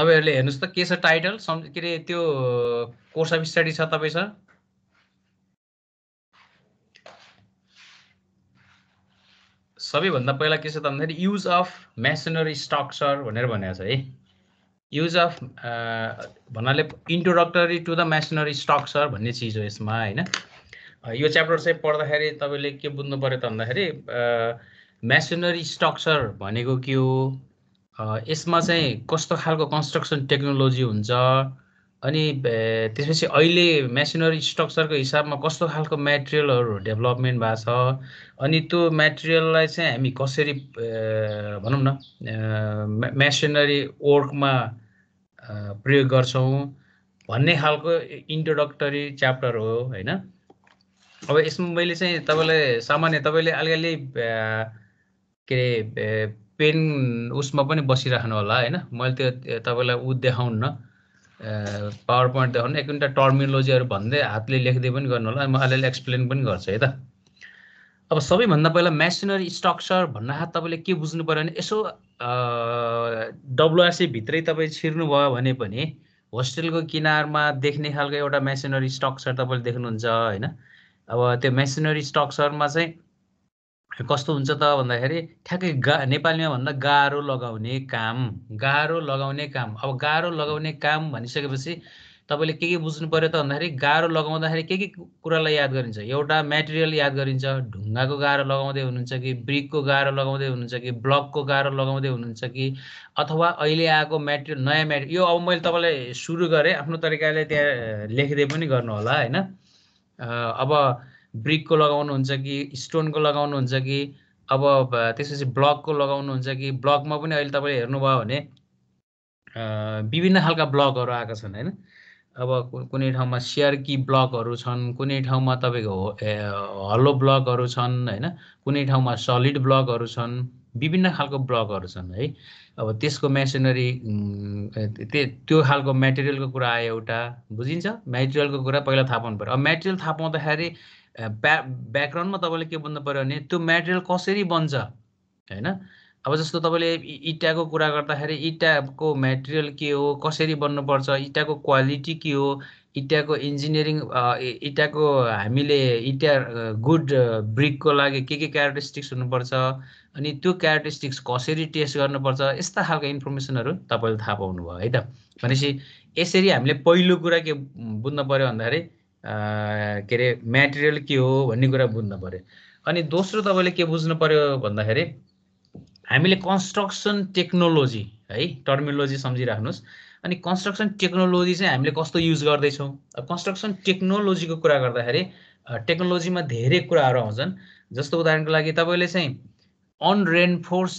तपाईँहरूले हेर्नुहोस् त के छ टाइटल के अरे त्यो कोर्स अफ स्टडी छ तपाईँ सर सबैभन्दा पहिला के छ त भन्दाखेरि युज अफ मेसनरी स्ट्रक्चर भनेर भनेको छ है युज अफ भन्नाले introductory to the masonry structure भन्ने चिज हो यसमा होइन यो च्याप्टर चाहिँ पढ्दाखेरि तपाईँले के बुझ्नु पऱ्यो त भन्दाखेरि मेसनरी स्ट्रक्चर भनेको के हो यसमा चाहिँ कस्तो खालको कन्स्ट्रक्सन टेक्नोलोजी हुन्छ अनि त्यसपछि अहिले मेसिनरी स्ट्रक्चरको हिसाबमा कस्तो खालको मेटेरियलहरू डेभलपमेन्ट भएको छ अनि त्यो मेटेरियललाई चाहिँ हामी कसरी भनौँ न मेसिनरी वर्कमा प्रयोग गर्छौँ भन्ने खालको इन्ट्रोडक्टरी च्याप्टर हो होइन अब यसमा मैले चाहिँ तपाईँलाई सामान्य तपाईँले अलिअलि के अरे पेन उसमा पनि बसिराख्नु होला होइन मैले त्यो तपाईँलाई ऊ देखाउन्न पावर पोइन्ट देखाउन एक दुईवटा टर्मिनोलोजीहरू भन्दै हातले लेख्दै पनि गर्नु होला म अलिअलि एक्सप्लेन पनि गर्छु है त अब सबैभन्दा पहिला मेसिनरी स्ट्रक्चर हात तपाईँले के बुझ्नु पऱ्यो भने यसो डब्लुआरसी भित्रै तपाईँ छिर्नुभयो भने पनि होस्टेलको किनारमा देख्ने खालको एउटा मेसिनरी स्ट्रक्चर तपाईँले देख्नुहुन्छ होइन अब त्यो मेसिनरी स्ट्रक्चरमा चाहिँ कस्तो हुन्छ त भन्दाखेरि ठ्याक्कै गा नेपालीमा भन्दा गाह्रो लगाउने काम गाह्रो लगाउने काम अब गाह्रो लगाउने काम भनिसकेपछि तपाईँले के के बुझ्नु पऱ्यो त भन्दाखेरि गाह्रो लगाउँदाखेरि के के कुरालाई याद गरिन्छ एउटा मेटेरियल याद गरिन्छ ढुङ्गाको गाह्रो लगाउँदै हुनुहुन्छ कि ब्रिकको गाह्रो लगाउँदै हुनुहुन्छ कि ब्लकको गाह्रो लगाउँदै हुनुहुन्छ कि अथवा अहिले आएको मेटेरियल नयाँ मेटेरियल यो अब मैले तपाईँलाई सुरु गरेँ आफ्नो तरिकाले त्यहाँ लेखिदिए पनि गर्नु होला होइन अब ब्रिकको लगाउनुहुन्छ कि स्टोनको लगाउनुहुन्छ कि अब त्यसपछि ब्लकको लगाउनुहुन्छ कि ब्लकमा पनि अहिले तपाईँले हेर्नुभयो भने विभिन्न खालका ब्लकहरू आएका छन् होइन अब कुनै ठाउँमा स्यार्की ब्लकहरू छन् कुनै ठाउँमा तपाईँको हलो ब्लकहरू छन् होइन कुनै ठाउँमा सलिड ब्लकहरू छन् विभिन्न खालको ब्लकहरू छन् है अब त्यसको मेसिनरी त्यो त्यो खालको मेटेरियलको कुरा आयो एउटा बुझिन्छ मेटेरियलको कुरा पहिला थाहा पाउनु पऱ्यो अब मेटेरियल थाहा पाउँदाखेरि ब्या ब्याकग्राउन्डमा तपाईँले के बुझ्नु पऱ्यो भने त्यो मेटेरियल कसरी बन्छ होइन अब जस्तो तपाईँले इटाको कुरा गर्दाखेरि इटाको मेटेरियल के हो कसरी बन्नुपर्छ इटाको क्वालिटी के हो इटाको इन्जिनियरिङ इटाको हामीले इटा गुड ब्रिकको लागि के के क्यारेक्टरिस्टिक्स हुनुपर्छ अनि त्यो क्यारेक्टरिस्टिक्स कसरी टेस्ट गर्नुपर्छ यस्ता खालको इन्फर्मेसनहरू तपाईँले थाहा पाउनुभयो है त भनेपछि यसरी हामीले पहिलो कुरा के बुझ्नु पऱ्यो भन्दाखेरि के अरे मेटेरियल के हो भन्ने कुरा बुझ्नु पऱ्यो अनि दोस्रो तपाईँले के बुझ्नु पऱ्यो भन्दाखेरि हामीले कन्स्ट्रक्सन टेक्नोलोजी है टर्मिनोलोजी सम्झिराख्नुहोस् अनि कन्स्ट्रक्सन टेक्नोलोजी चाहिँ हामीले कस्तो युज गर्दैछौँ कन्स्ट्रक्सन टेक्नोलोजीको कुरा गर्दाखेरि टेक्नोलोजीमा धेरै कुराहरू आउँछन् जस्तो उदाहरणको लागि तपाईँले चाहिँ अनरेनफोर्स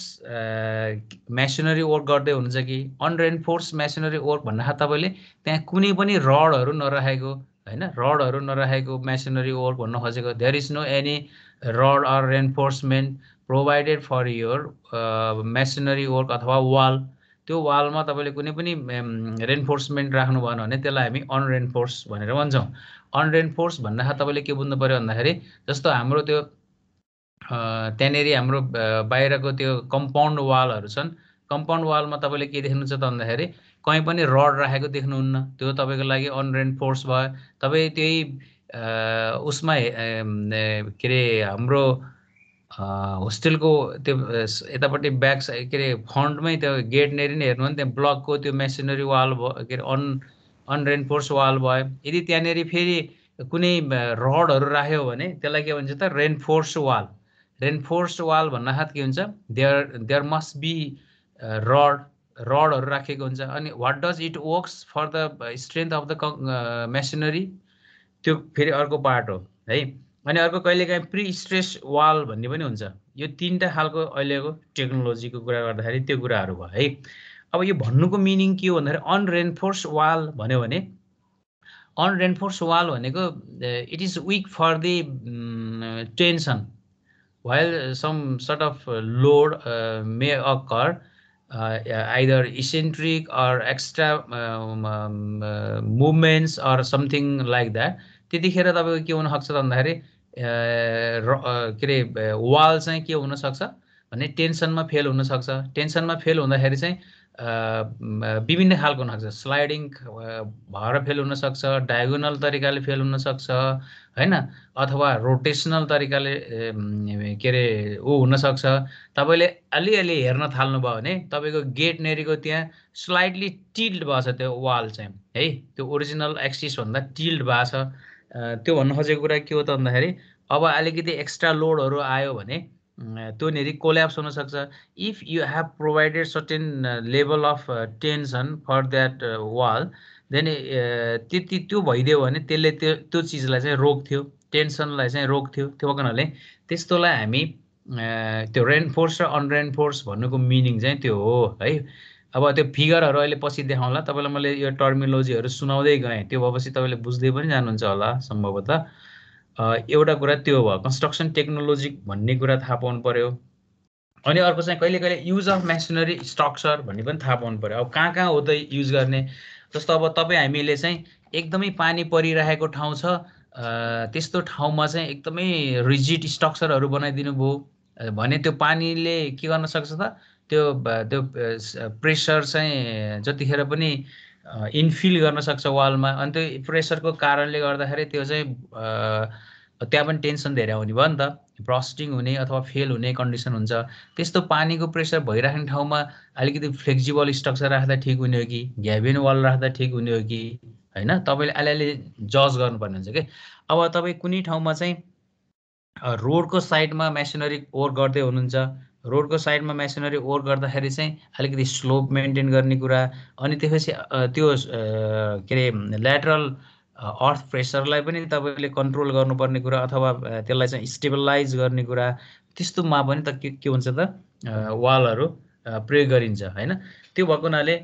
मेसिनरी वर्क गर्दै हुनुहुन्छ कि अनरेनफोर्स मेसिनरी वर्क भन्दाखेरि तपाईँले त्यहाँ कुनै पनि रडहरू नराखेको होइन रडहरू नराखेको मेसिनरी वर्क भन्न खोजेको there is no any rod or reinforcement provided for your masonry work अथवा वाल त्यो वालमा तपाईँले कुनै पनि रेन्फोर्समेन्ट um, राख्नु भएन भने त्यसलाई हामी अनरेन्फोर्स भनेर भन्छौँ अनरेन्फोर्स भन्दाखेरि तपाईँले के बुझ्नु पऱ्यो भन्दाखेरि जस्तो हाम्रो त्यो uh, त्यहाँनिर हाम्रो uh, बाहिरको त्यो कम्पाउन्ड वालहरू छन् कम्पाउन्ड वालमा तपाईँले के देख्नुहुन्छ त भन्दाखेरि कहीँ पनि रड राखेको देख्नुहुन्न त्यो तपाईँको लागि फोर्स भयो तपाईँ त्यही उसमा के अरे हाम्रो होस्टेलको त्यो यतापट्टि ब्याक साइड के अरे फ्रन्टमै त्यो गेट नै हेर्नु भने त्यहाँ ब्लकको त्यो मेसिनरी वाल भयो के अरे अन फोर्स वाल भयो यदि त्यहाँनिर फेरि कुनै रडहरू राख्यो भने त्यसलाई के भन्छ त फोर्स वाल फोर्स वाल भन्दाखेरि के हुन्छ there there must be rod रडहरू राखेको हुन्छ अनि what does it works for the strength of the क मेसिनरी त्यो फेरि अर्को पार्ट हो है अनि अर्को कहिलेकाहीँ प्रि स्ट्रेस वाल भन्ने पनि हुन्छ यो तिनवटा खालको अहिलेको टेक्नोलोजीको कुरा गर्दाखेरि त्यो कुराहरू भयो है अब यो भन्नुको मिनिङ के हो भन्दाखेरि अनरेन्फोर्स वाल भन्यो भने अनरेन्फोर्स वाल भनेको it is weak for the tension while some sort of load may occur uh, either eccentric or extra um, um, uh, movements or something like that त्यतिखेर तपाईँको के हुनसक्छ भन्दाखेरि के अरे वाल चाहिँ के हुनसक्छ भने टेन्सनमा फेल हुनसक्छ टेन्सनमा फेल हुँदाखेरि चाहिँ विभिन्न खालको हुनसक्छ स्लाइडिङ भएर फेल हुनसक्छ डायगोनल तरिकाले फेल हुनसक्छ होइन अथवा रोटेसनल तरिकाले के अरे ऊ हुनसक्छ तपाईँले अलिअलि हेर्न थाल्नुभयो भने तपाईँको गेट नेरीको त्यहाँ स्लाइडली टिल्ड भएको छ त्यो वाल चाहिँ है त्यो ओरिजिनल एक्सिसभन्दा टिल्ड भएको छ त्यो भन्नु खोजेको कुरा के हो त भन्दाखेरि अब अलिकति एक्स्ट्रा लोडहरू आयो भने त्यो त्योनिर कोल्याप्स हुनसक्छ if you have provided certain level of tension for that wall then त्यति त्यो भइदियो भने त्यसले त्यो त्यो चिजलाई चाहिँ रोक्थ्यो टेन्सनलाई चाहिँ रोक्थ्यो त्यो कारणले त्यस्तोलाई हामी त्यो रेनफोर्स र अनरेनफोर्स भन्नुको मिनिङ चाहिँ त्यो हो है अब त्यो फिगरहरू अहिले पछि देखाउँला तपाईँलाई मैले यो टर्मिनोलोजीहरू सुनाउँदै गएँ त्यो भएपछि तपाईँले बुझ्दै पनि जानुहुन्छ होला सम्भवतः एउटा कुरा त्यो भयो कन्स्ट्रक्सन टेक्नोलोजी भन्ने कुरा थाहा पाउनु पऱ्यो अनि अर्को चाहिँ कहिले कहिले युज अफ मेसिनरी स्ट्रक्चर भन्ने पनि थाहा पाउनु पऱ्यो अब कहाँ कहाँ हो त युज गर्ने जस्तो अब तपाईँ हामीले चाहिँ एकदमै पानी परिरहेको ठाउँ छ त्यस्तो ठाउँमा चाहिँ एकदमै रिजिड स्ट्रक्चरहरू बनाइदिनु भयो भने त्यो पानीले के गर्न सक्छ त त्यो त्यो प्रेसर चाहिँ जतिखेर पनि इनफिल गर्न सक्छ वालमा अनि त्यो प्रेसरको कारणले गर्दाखेरि त्यो चाहिँ त्यहाँ पनि टेन्सन धेरै आउने भयो नि त ब्रस्टिङ हुने अथवा फेल हुने कन्डिसन हुन्छ त्यस्तो पानीको प्रेसर भइराख्ने ठाउँमा अलिकति फ्लेक्जिबल स्ट्रक्चर राख्दा ठिक हुने हो कि घ्याबिन वाल राख्दा ठिक हुने हो कि होइन तपाईँले अलिअलि जज गर्नुपर्ने हुन्छ कि अब तपाईँ कुनै ठाउँमा चाहिँ रोडको साइडमा मेसिनरी वर्क गर्दै हुनुहुन्छ रोडको साइडमा मेसिनरी ओर गर्दाखेरि चाहिँ अलिकति स्लोप मेन्टेन गर्ने कुरा अनि त्यसपछि त्यो के अरे ल्याटरल अर्थ प्रेसरलाई पनि तपाईँले कन्ट्रोल गर्नुपर्ने कुरा अथवा त्यसलाई चाहिँ स्टेबलाइज गर्ने कुरा त्यस्तोमा पनि त के के हुन्छ त वालहरू प्रयोग गरिन्छ होइन त्यो भएको हुनाले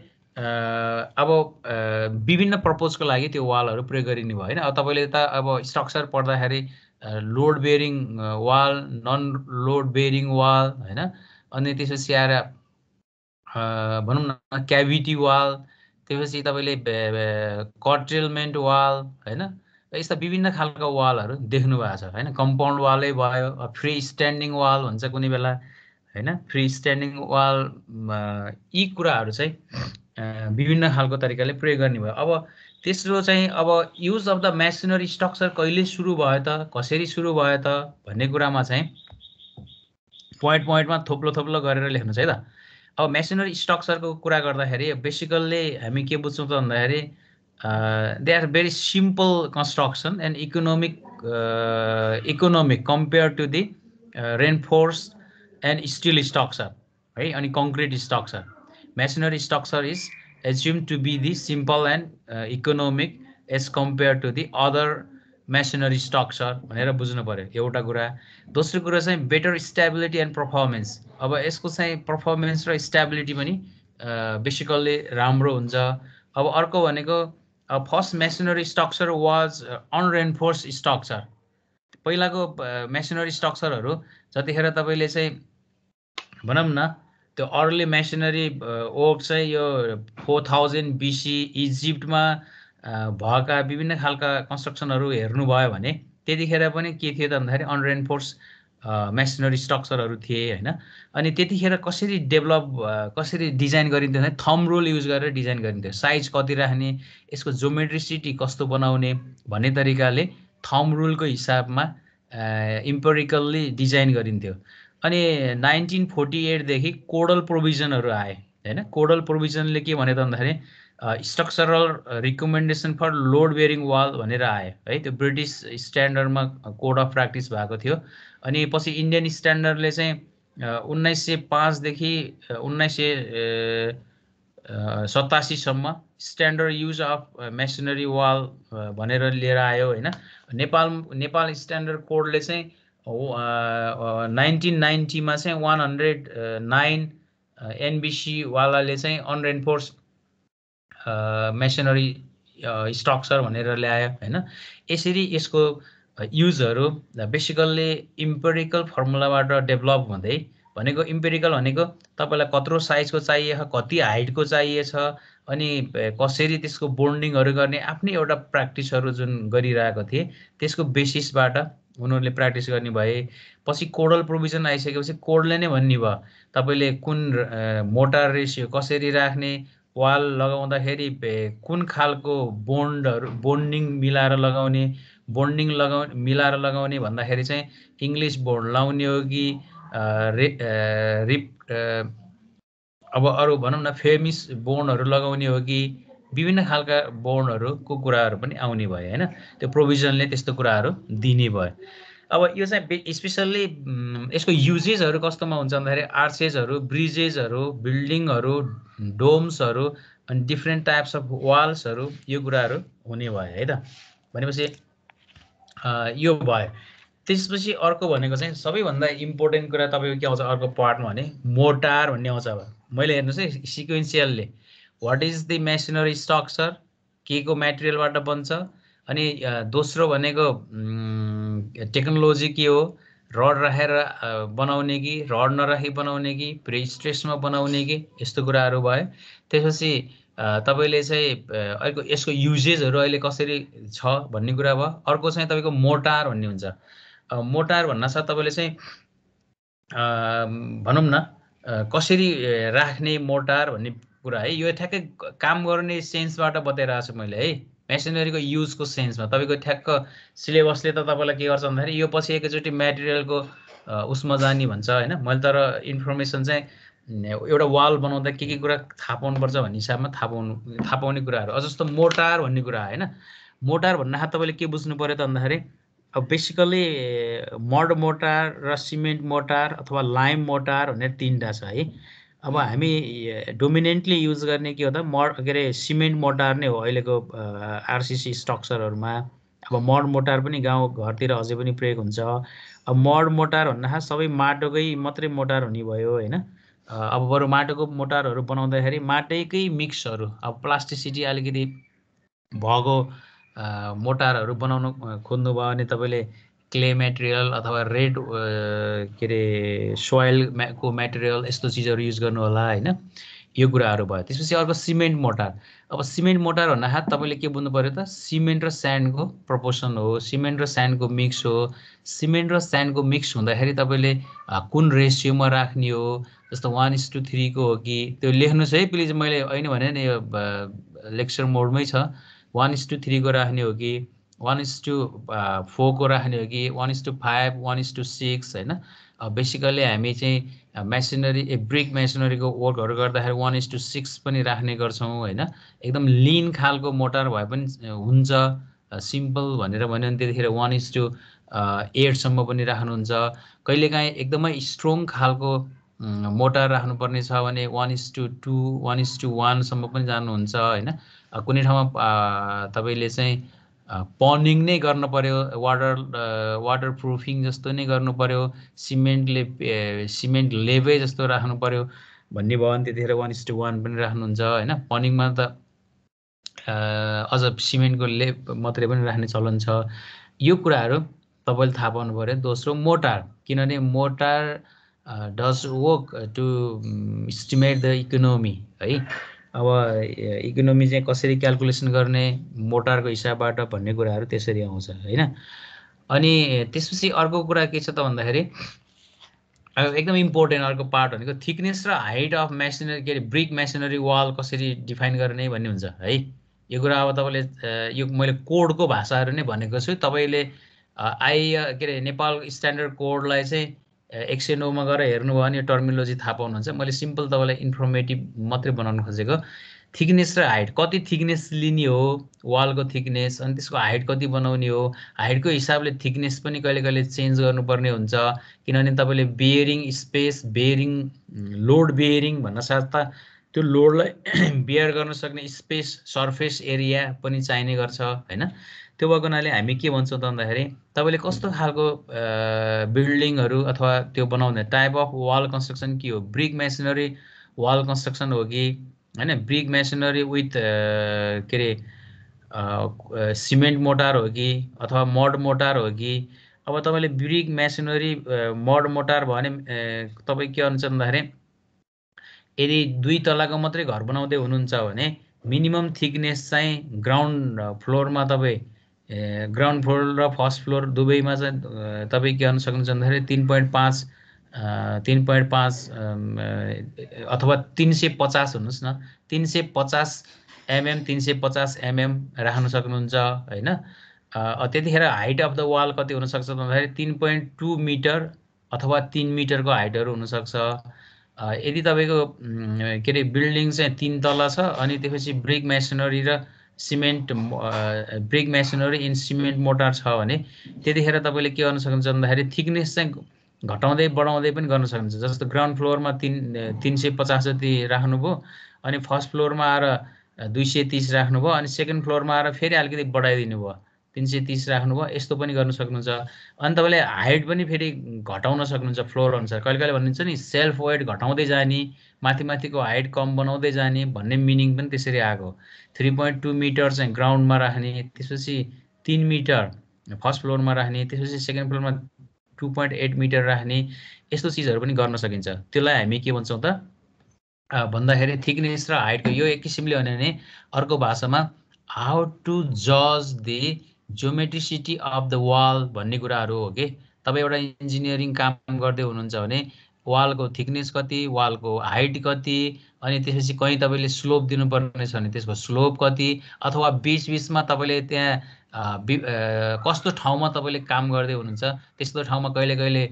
अब विभिन्न प्रपोजको लागि त्यो वालहरू प्रयोग गरिने भयो होइन अब तपाईँले त अब स्ट्रक्चर पढ्दाखेरि load bearing wall non load bearing wall होइन अनि त्यसपछि आएर भनौँ न क्याभिटी वाल त्यसपछि तपाईँले कट्रेलमेन्ट वाल होइन यस्ता विभिन्न खालका वालहरू देख्नु भएको छ होइन कम्पाउन्ड वालै भयो फ्री स्ट्यान्डिङ वाल हुन्छ कुनै बेला होइन फ्री स्ट्यान्डिङ वाल यी कुराहरू चाहिँ विभिन्न खालको तरिकाले प्रयोग गर्ने भयो अब तेस्रो चाहिँ अब use of the masonry structure कहिले सुरु भयो त कसरी सुरु भयो त भन्ने कुरामा चाहिँ पोइन्ट पोइन्टमा थोप्लो थोप्लो गरेर लेख्नुहोस् है त अब मेसिनरी स्ट्रक्चरको कुरा गर्दाखेरि बेसिकल्ली हामी के बुझ्छौँ त भन्दाखेरि they are very simple construction and economic economic compare to the reinforce and steel structure है अनि concrete structure masonry structure is assumed to be the simple and uh, economic as compared to the other masonry structure भनेर बुझ्नु पऱ्यो एउटा कुरा दोस्रो कुरा चाहिँ बेटर स्टेबिलिटी एन्ड पर्फर्मेन्स अब यसको चाहिँ पर्फर्मेन्स र स्टेबिलिटी पनि बेसिकल्ली राम्रो हुन्छ अब अर्को भनेको first masonry structure was unreinforced structure पहिलाको मेसनरी स्ट्रक्चरहरू जतिखेर तपाईँले चाहिँ भनौँ न त्यो अर्ली मेसिनरी ओक चाहिँ यो फोर थाउजन्ड बिसी इजिप्टमा भएका विभिन्न खालका कन्स्ट्रक्सनहरू हेर्नुभयो भने त्यतिखेर पनि के थियो त भन्दाखेरि अनरेन्फोर्स मेसिनरी स्ट्रक्चरहरू थिए होइन अनि त्यतिखेर कसरी डेभलप कसरी डिजाइन गरिन्थ्यो भने थम रोल युज गरेर डिजाइन गरिन्थ्यो साइज कति राख्ने यसको जोमेट्रिसिटी कस्तो बनाउने भन्ने तरिकाले थम रुलको हिसाबमा इम्पोरिकल्ली डिजाइन गरिन्थ्यो अनि नाइन्टिन फोर्टी एटदेखि कोडल प्रोभिजनहरू आए होइन कोडल प्रोभिजनले के भने त भन्दाखेरि structural recommendation for load bearing wall भनेर आए है त्यो ब्रिटिस स्ट्यान्डर्डमा कोड अफ प्र्याक्टिस भएको थियो अनि पछि इन्डियन स्ट्यान्डर्डले चाहिँ उन्नाइस सय पाँचदेखि उन्नाइस सय सतासीसम्म standard use of masonry wall भनेर लिएर आयो होइन नेपाल नेपाल स्ट्यान्डर्ड कोडले चाहिँ नाइन्टिन नाइन्टीमा चाहिँ वान हन्ड्रेड नाइन एनबिसीवालाले चाहिँ अनरेन्फोर्स मेसनरी स्ट्रक्चर भनेर ल्यायो होइन यसरी यसको युजहरू बेसिकल्ली इम्पेरिकल फर्मुलाबाट डेभलप हुँदै भनेको इम्पेरिकल भनेको तपाईँलाई कत्रो साइजको चाहिएछ कति हाइटको चाहिएछ अनि कसरी त्यसको बोन्डिङहरू गर्ने आफ्नै एउटा प्र्याक्टिसहरू जुन गरिरहेको थिएँ त्यसको बेसिसबाट उनीहरूले प्र्याक्टिस गर्ने भए पछि कोडल प्रोभिजन आइसकेपछि कोडले नै भन्ने भयो तपाईँले कुन मोटर रेसियो कसरी राख्ने वाल लगाउँदाखेरि कुन खालको बोन्डहरू बोन्डिङ मिलाएर लगाउने बोन्डिङ लगाउ मिलाएर लगाउने भन्दाखेरि चाहिँ इङ्ग्लिस बोर्ड लाउने हो कि रे रिप अब अरू भनौँ न फेमिस बोन्डहरू लगाउने हो कि विभिन्न खालका बोर्डहरूको कुराहरू पनि आउने भयो होइन त्यो प्रोभिजनले त्यस्तो कुराहरू दिने भयो अब यो चाहिँ स्पेसल्ली यसको युजेसहरू कस्तोमा हुन्छ भन्दाखेरि आर्चेसहरू ब्रिजेसहरू बिल्डिङहरू डोम्सहरू अनि डिफ्रेन्ट टाइप्स अफ वाल्सहरू यो कुराहरू हुने भयो है त भनेपछि यो भयो त्यसपछि अर्को भनेको चाहिँ सबैभन्दा इम्पोर्टेन्ट कुरा तपाईँको के आउँछ अर्को पार्टमा भने मोटार भन्ने आउँछ अब मैले हेर्नुहोस् है सिक्वेन्सियलले what is the masonry structure के को मेटेरियलबाट बन्छ अनि दोस्रो भनेको टेक्नोलोजी के हो रड राखेर बनाउने कि रड नराखी बनाउने कि प्रि स्ट्रेसमा बनाउने कि यस्तो कुराहरू भयो त्यसपछि तपाईँले चाहिँ अहिलेको यसको युजेजहरू अहिले कसरी छ भन्ने कुरा भयो अर्को चाहिँ तपाईँको मोटार भन्ने हुन्छ मोटार भन्नासाथ तपाईँले चाहिँ भनौँ न कसरी राख्ने मोटार भन्ने कुरा है यो ठ्याक्कै काम गर्ने सेन्सबाट बताइरहेको छु मैले है मेसिनरीको युजको सेन्समा तपाईँको ठ्याक्क सिलेबसले त तपाईँलाई के गर्छ भन्दाखेरि यो पछि एकैचोटि मेटेरियलको उसमा जाने भन्छ होइन मैले तर इन्फर्मेसन चाहिँ एउटा वाल बनाउँदा के के कुरा थाहा पाउनुपर्छ भन्ने हिसाबमा थाहा पाउनु थाहा पाउने कुराहरू अझ जस्तो मोटार भन्ने कुरा होइन मोटार भन्दाखेरि तपाईँले के बुझ्नु पऱ्यो त भन्दाखेरि अब बेसिकल्ली मड मोटार र सिमेन्ट मोटार अथवा लाइम मोटार भनेर तिनवटा छ है अब hmm. हामी डोमिनेन्टली युज गर्ने के हो त मड के अरे सिमेन्ट मोटार नै हो अहिलेको आरसिसी स्ट्रक्चरहरूमा अब मड मोटार पनि गाउँ घरतिर अझै पनि प्रयोग हुन्छ अब मड मोटार भन्दाखेरि सबै माटोकै मात्रै मोटार हुने भयो होइन अब बरु माटोको मोटारहरू बनाउँदाखेरि माटैकै मिक्सहरू अब प्लास्टिसिटी अलिकति भएको मोटारहरू बनाउनु खोज्नु भयो भने तपाईँले क्ले मेटेरियल अथवा रेड के अरे सोइलको मेटेरियल यस्तो चिजहरू युज गर्नु होला होइन यो कुराहरू भयो त्यसपछि अर्को सिमेन्ट मोटार अब सिमेन्ट मोटार भन्दाखेरि तपाईँले के बुझ्नु पऱ्यो त सिमेन्ट र स्यान्डको प्रपोर्सन हो सिमेन्ट र स्यान्डको मिक्स हो सिमेन्ट र स्यान्डको मिक्स हुँदाखेरि तपाईँले कुन रेसियोमा राख्ने हो जस्तो वान इज टू थ्रीको हो कि त्यो लेख्नुहोस् है प्लिज मैले होइन भने नि यो लेक्चर मोडमै छ वान इज टू थ्रीको राख्ने हो कि वान इज टू फोरको राख्ने हो कि one is two five one is two six होइन बेसिकल्ली uh, हामी चाहिँ मेसिनरी ए ब्रिक मेसिनरीको वर्कहरू गर्दाखेरि वान इज टू सिक्स पनि राख्ने गर्छौँ होइन एकदम लिन खालको मोटर भए पनि uh, हुन्छ सिम्पल uh, भनेर भन्यो भने त्यतिखेर वान इज टू एटसम्म पनि राख्नुहुन्छ कहिलेकाहीँ एकदमै स्ट्रङ खालको mm, मोटर राख्नुपर्ने छ भने one is two two one is two वानसम्म पनि जानुहुन्छ होइन कुनै ठाउँमा तपाईँले चाहिँ पनिङ नै गर्नु पऱ्यो वाटर वाटर प्रुफिङ जस्तो नै गर्नु पऱ्यो सिमेन्टले सिमेन्ट लेबे जस्तो राख्नु पऱ्यो भन्ने भयो भने त्यतिखेर वान इस्टु वान पनि राख्नुहुन्छ होइन पनिङमा त अझ सिमेन्टको लेप मात्रै पनि राख्ने चलन छ यो कुराहरू तपाईँले थाहा पाउनु पऱ्यो दोस्रो मोटार किनभने mortar does work to estimate the economy है अब इकोनोमी चाहिँ कसरी क्यालकुलेसन गर्ने मोटारको हिसाबबाट भन्ने कुराहरू त्यसरी आउँछ होइन अनि त्यसपछि अर्को कुरा के छ त भन्दाखेरि एकदम इम्पोर्टेन्ट अर्को पार्ट भनेको थिकनेस र हाइट अफ मेसिनरी के अरे ब्रिक मेसिनरी वाल कसरी डिफाइन गर्ने भन्ने हुन्छ है यो कुरा अब तपाईँले यो मैले कोडको भाषाहरू नै भनेको छु तपाईँले आइ के अरे नेपाल स्ट्यान्डर्ड कोडलाई चाहिँ एक सय नौमा गएर हेर्नुभयो भने यो टर्मिनोलोजी थाहा पाउनुहुन्छ मैले सिम्पल तपाईँलाई इन्फर्मेटिभ मात्रै बनाउनु खोजेको थिकनेस र हाइट कति थिकनेस लिने हो वालको थिकनेस अनि त्यसको हाइट कति बनाउने हो हाइटको हिसाबले थिकनेस पनि कहिले कहिले चेन्ज गर्नुपर्ने हुन्छ किनभने तपाईँले bearing space bearing load bearing भन्न साथ त्यो लोडलाई बियर गर्न सक्ने स्पेस सर्फेस एरिया पनि चाहिने गर्छ होइन त्यो भएको हुनाले हामी के भन्छौँ त भन्दाखेरि तपाईँले कस्तो खालको बिल्डिङहरू अथवा त्यो बनाउने टाइप अफ वाल कन्स्ट्रक्सन के हो ब्रिक मेसिनरी वाल कन्स्ट्रक्सन हो कि होइन ब्रिक मेसिनरी विथ के अरे सिमेन्ट मोटार हो कि अथवा मड मोटार हो कि अब तपाईँले ब्रिक मेसिनरी मड मोटार भयो भने तपाईँ के हुन्छ भन्दाखेरि यदि दुई तलाको मात्रै घर बनाउँदै हुनुहुन्छ भने मिनिमम थिकनेस चाहिँ ग्राउन्ड फ्लोरमा तपाईँ ग्राउन्ड फ्लोर र फर्स्ट फ्लोर दुवैमा चाहिँ तपाईँ के गर्न सक्नुहुन्छ भन्दाखेरि तिन पोइन्ट पाँच तिन पोइन्ट पाँच अथवा तिन सय पचास हुनुहोस् न तिन सय पचास एमएम तिन सय पचास एमएम राख्न सक्नुहुन्छ होइन त्यतिखेर हाइट अफ द वाल कति हुनसक्छ भन्दाखेरि तिन पोइन्ट टू मिटर अथवा तिन मिटरको हाइटहरू हुनसक्छ यदि तपाईँको के अरे बिल्डिङ चाहिँ तिन तल छ अनि त्यसपछि ब्रिक मेसनरी र cement brick masonry in cement mortar छ भने त्यतिखेर तपाईँले के गर्न सक्नुहुन्छ भन्दाखेरि थिकनेस चाहिँ घटाउँदै बढाउँदै पनि गर्न सक्नुहुन्छ जस्तो ग्राउन्ड फ्लोरमा तिन तिन सय पचास जति राख्नुभयो अनि फर्स्ट फ्लोरमा आएर दुई सय तिस राख्नुभयो अनि सेकेन्ड फ्लोरमा आएर फेरि अलिकति बढाइदिनु भयो तिन सय तिस राख्नुभयो यस्तो पनि गर्न सक्नुहुन्छ अनि तपाईँले हाइट पनि फेरि घटाउन सक्नुहुन्छ फ्लोर अनुसार कहिले कहिले भनिन्छ नि सेल्फ वेट घटाउँदै जाने माथि माथिको हाइट कम बनाउँदै जाने भन्ने मिनिङ पनि त्यसरी आएको थ्री पोइन्ट टू मिटर चाहिँ ग्राउन्डमा राख्ने त्यसपछि तिन मिटर फर्स्ट फ्लोरमा राख्ने त्यसपछि सेकेन्ड फ्लोरमा टु पोइन्ट एट मिटर राख्ने यस्तो चिजहरू पनि गर्न सकिन्छ त्यसलाई हामी के भन्छौँ त भन्दाखेरि थिकनेस र हाइटको यो एक किसिमले भन्यो भने अर्को भाषामा हाउ टु जज the geometricity of the wall भन्ने कुराहरू हो कि तपाईँ एउटा इन्जिनियरिङ काम गर्दै हुनुहुन्छ भने वालको थिकनेस कति वालको हाइट कति अनि त्यसपछि कहीँ तपाईँले स्लोप दिनुपर्ने छ भने त्यसको स्लोप कति अथवा बिच बिचमा तपाईँले त्यहाँ कस्तो ठाउँमा तपाईँले काम गर्दै हुनुहुन्छ त्यस्तो ठाउँमा कहिले कहिले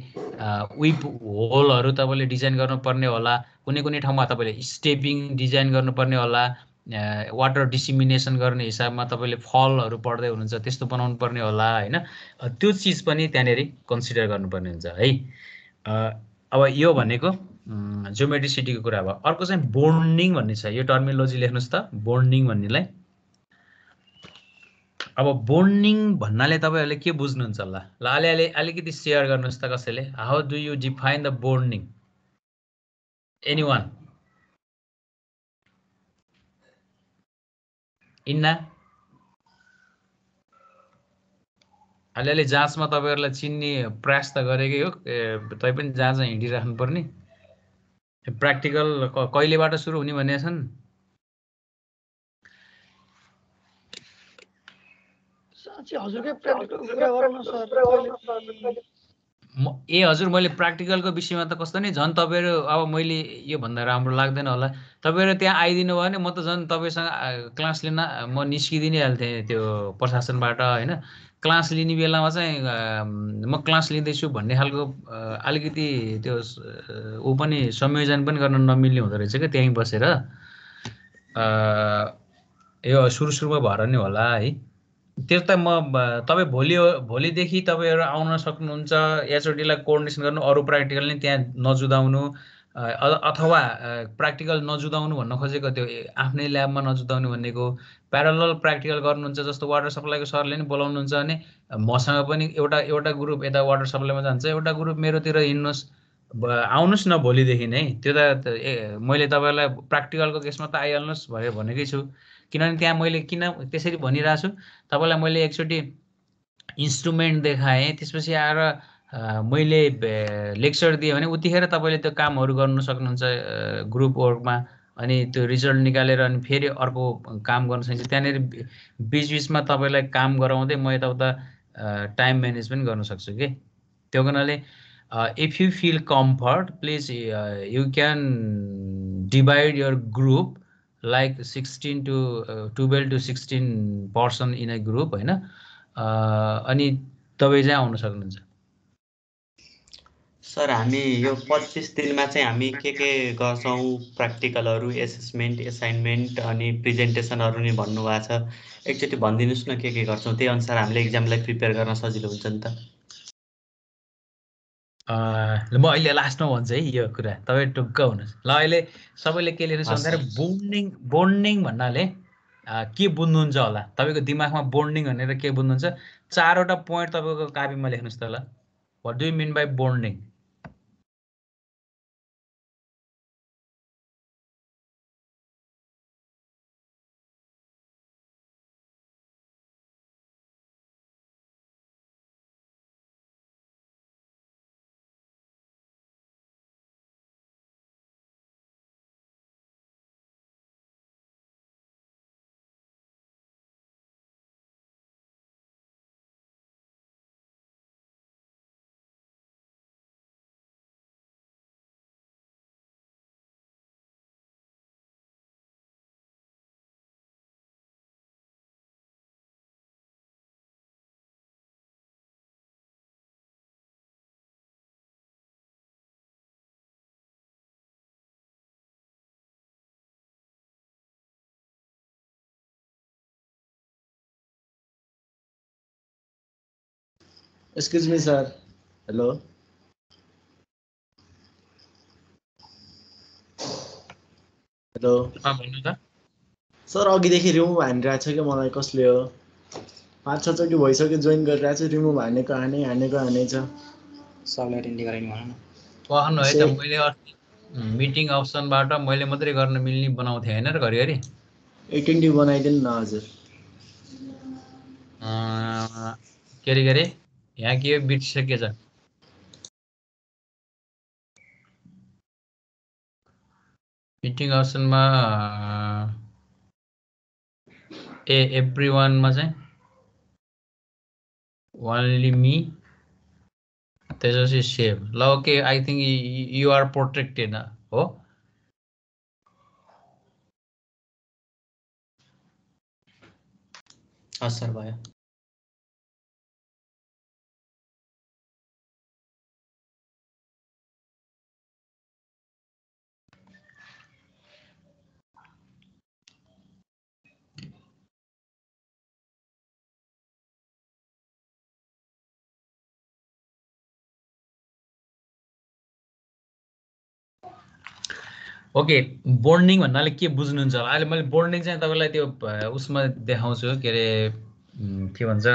विप होलहरू तपाईँले डिजाइन गर्नुपर्ने होला कुनै कुनै ठाउँमा तपाईँले स्टेपिङ डिजाइन गर्नुपर्ने होला वाटर डिसिमिनेसन गर्ने हिसाबमा तपाईँले फलहरू पढ्दै हुनुहुन्छ त्यस्तो बनाउनु पर्ने होला होइन त्यो चिज पनि त्यहाँनिर कन्सिडर गर्नुपर्ने हुन्छ है अब यो भनेको जोमेट्रिसिटीको कुरा भयो अर्को चाहिँ बोन्डिङ भन्ने छ यो टर्मिनोलोजी लेख्नुहोस् त बोन्डिङ भन्नेलाई अब बोन्डिङ भन्नाले तपाईँहरूले के बुझ्नुहुन्छ होला ल अलि अलिकति सेयर गर्नुहोस् त कसैले how do you define the bonding any one इन्ना अलिअलि जाँचमा तपाईँहरूलाई चिन्ने प्रयास त गरेकै हो तैपनि जाँच हिँडिराख्नु पर्ने प्र्याक्टिकल कहिलेबाट सुरु हुने भनेका छन् हजुरकै प्र्याक्टिकल कुरा गरौँ न सर ए हजुर मैले प्र्याक्टिकलको विषयमा त कस्तो नि झन् तपाईँहरू अब मैले योभन्दा राम्रो लाग्दैन होला तपाईँहरू त्यहाँ आइदिनु भयो भने म त झन् तपाईँसँग क्लास लिन म निस्किदिने हाल्थेँ त्यो प्रशासनबाट होइन क्लास लिने बेलामा चाहिँ म क्लास लिँदैछु भन्ने खालको अलिकति त्यो ऊ पनि संयोजन पनि गर्न नमिल्ने हुँदो रहेछ क्या त्यहीँ बसेर यो सुरु सुरुमा भएर नि होला है त्यो त म तपाईँ भोलि भोलिदेखि तपाईँहरू आउन सक्नुहुन्छ एचओडीलाई कोअर्डिनेसन गर्नु अरू प्र्याक्टिकल नै त्यहाँ नजुदाउनु अथवा प्र्याक्टिकल नजुदाउनु भन्न खोजेको त्यो आफ्नै ल्याबमा नजुदाउनु भनेको प्यारल प्र्याक्टिकल गर्नुहुन्छ जस्तो वाटर सप्लाईको सरले नि बोलाउनुहुन्छ भने मसँग पनि एउटा एउटा ग्रुप यता वाटर सप्लाईमा जान्छ एउटा ग्रुप मेरोतिर हिँड्नुहोस् आउनुहोस् न भोलिदेखि नै त्यो त मैले तपाईँलाई प्र्याक्टिकलको केसमा त आइहाल्नुहोस् भनेर भनेकै छु किनभने त्यहाँ मैले किन त्यसरी भनिरहेको छु तपाईँलाई मैले एकचोटि इन्स्ट्रुमेन्ट देखाएँ त्यसपछि आएर मैले लेक्चर दिएँ भने उतिखेर तपाईँले त्यो कामहरू गर्नु सक्नुहुन्छ ग्रुप वर्कमा अनि त्यो रिजल्ट निकालेर अनि फेरि अर्को काम गर्नु सकिन्छ त्यहाँनिर बिचमा तपाईँलाई काम गराउँदै म यताउता टाइम म्यानेज पनि गर्न सक्छु कि त्यो गर्नाले if you feel comfort please you can divide your group like sixteen to twelve to sixteen person in a group होइन uh, अनि तपाईँ चाहिँ आउन सक्नुहुन्छ सर हामी यो पच्चिस दिनमा चाहिँ हामी के के गर्छौँ प्र्याक्टिकलहरू एसेसमेन्ट एसाइनमेन्ट अनि प्रेजेन्टेसनहरू नि भन्नुभएको छ एकचोटि भनिदिनुहोस् न के के गर्छौँ त्यही अनुसार हामीले इक्जामलाई प्रिपेयर गर्न सजिलो हुन्छ नि त म अहिले लास्टमा भन्छु है यो कुरा तपाईँ टुक्क हुनुहोस् ल अहिले सबैले के लेख्नु भन्दाखेरि बोन्डिङ बोन्डिङ भन्नाले के बुझ्नुहुन्छ होला तपाईँको दिमागमा बोन्डिङ भनेर के बुझ्नुहुन्छ चारवटा पोइन्ट तपाईँको कापीमा लेख्नुहोस् त ल what do mean by bonding excuse me sir hello hello sir अघिदेखि रिमुभ हानिरहेको छ मलाई कसले हो पाँच छचोटि भइसक्यो जोइन गरिरहेको छु रिमुभ हानेको हाने हानेको हाने छ सबलाई टेन्डी गराइदिनु भन है त मैले मिटिङ अप्सनबाट मैले मात्रै गर्न मिल्ने बनाउँथेँ होइन र घरिघरि एटेन्डी बनाइदिनु न हजुर के अरे के अरे ह्या बीट शक्य મિટિંગ ઓપ્શનમાં એ એવરી વનમાં છે okay I think you are protected हो हाँ, सर भाई ओके बोर्डिङ भन्नाले के बुझ्नुहुन्छ होला अहिले मैले बोर्डिङ चाहिँ तपाईँलाई त्यो उसमा देखाउँछु के अरे के भन्छ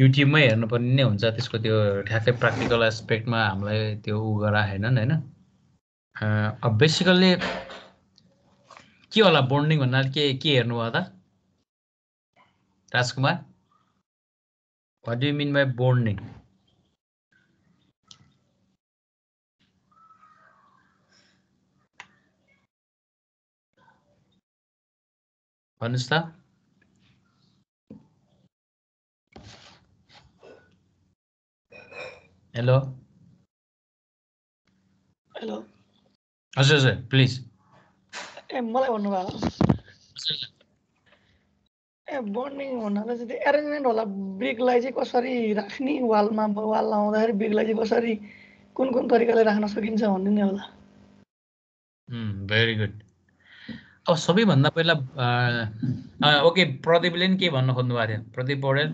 युट्युबमै हेर्नुपर्ने नै हुन्छ त्यसको त्यो ठ्याक्कै प्र्याक्टिकल एस्पेक्टमा हामीलाई त्यो उ गरा नि होइन अब बेसिकल्ली के होला बोर्डिङ भन्नाले के के हेर्नुभयो त Rajkumar what do mean by बोर्निङ भन्नुहोस् त हेलो हेलो हजुर हजुर प्लिज ए मलाई भन्नुभयो ए बर्निङ हुनाले चाहिँ त्यो एरेन्जमेन्ट होला ब्रिकलाई चाहिँ कसरी राख्ने वालमा वाल लाउँदाखेरि ब्रिकलाई चाहिँ कसरी कुन कुन तरिकाले राख्न सकिन्छ भन्ने नै होला भेरी गुड अब oh, सबैभन्दा पहिला ओके प्रदीपले के भन्न खोज्नु भएको थियो प्रदीप पौडेल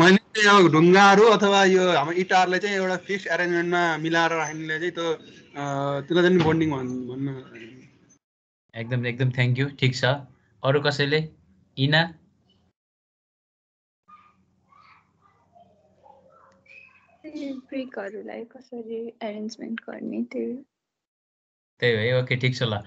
मैले चाहिँ यो ढुङ्गाहरू अथवा यो हाम्रो इटारलाई चाहिँ एउटा फिक्स एरेन्जमेन्टमा मिलाएर राख्नेले चाहिँ त्यो त्यसलाई चाहिँ बोन्डिङ भन्न एकदम एकदम थ्याङ्क यू ठिक छ अरू कसैले इना ब्रिकहरूलाई कसरी एरेन्जमेन्ट गर्ने त्यो त्यही भयो ओके ठिक छ ल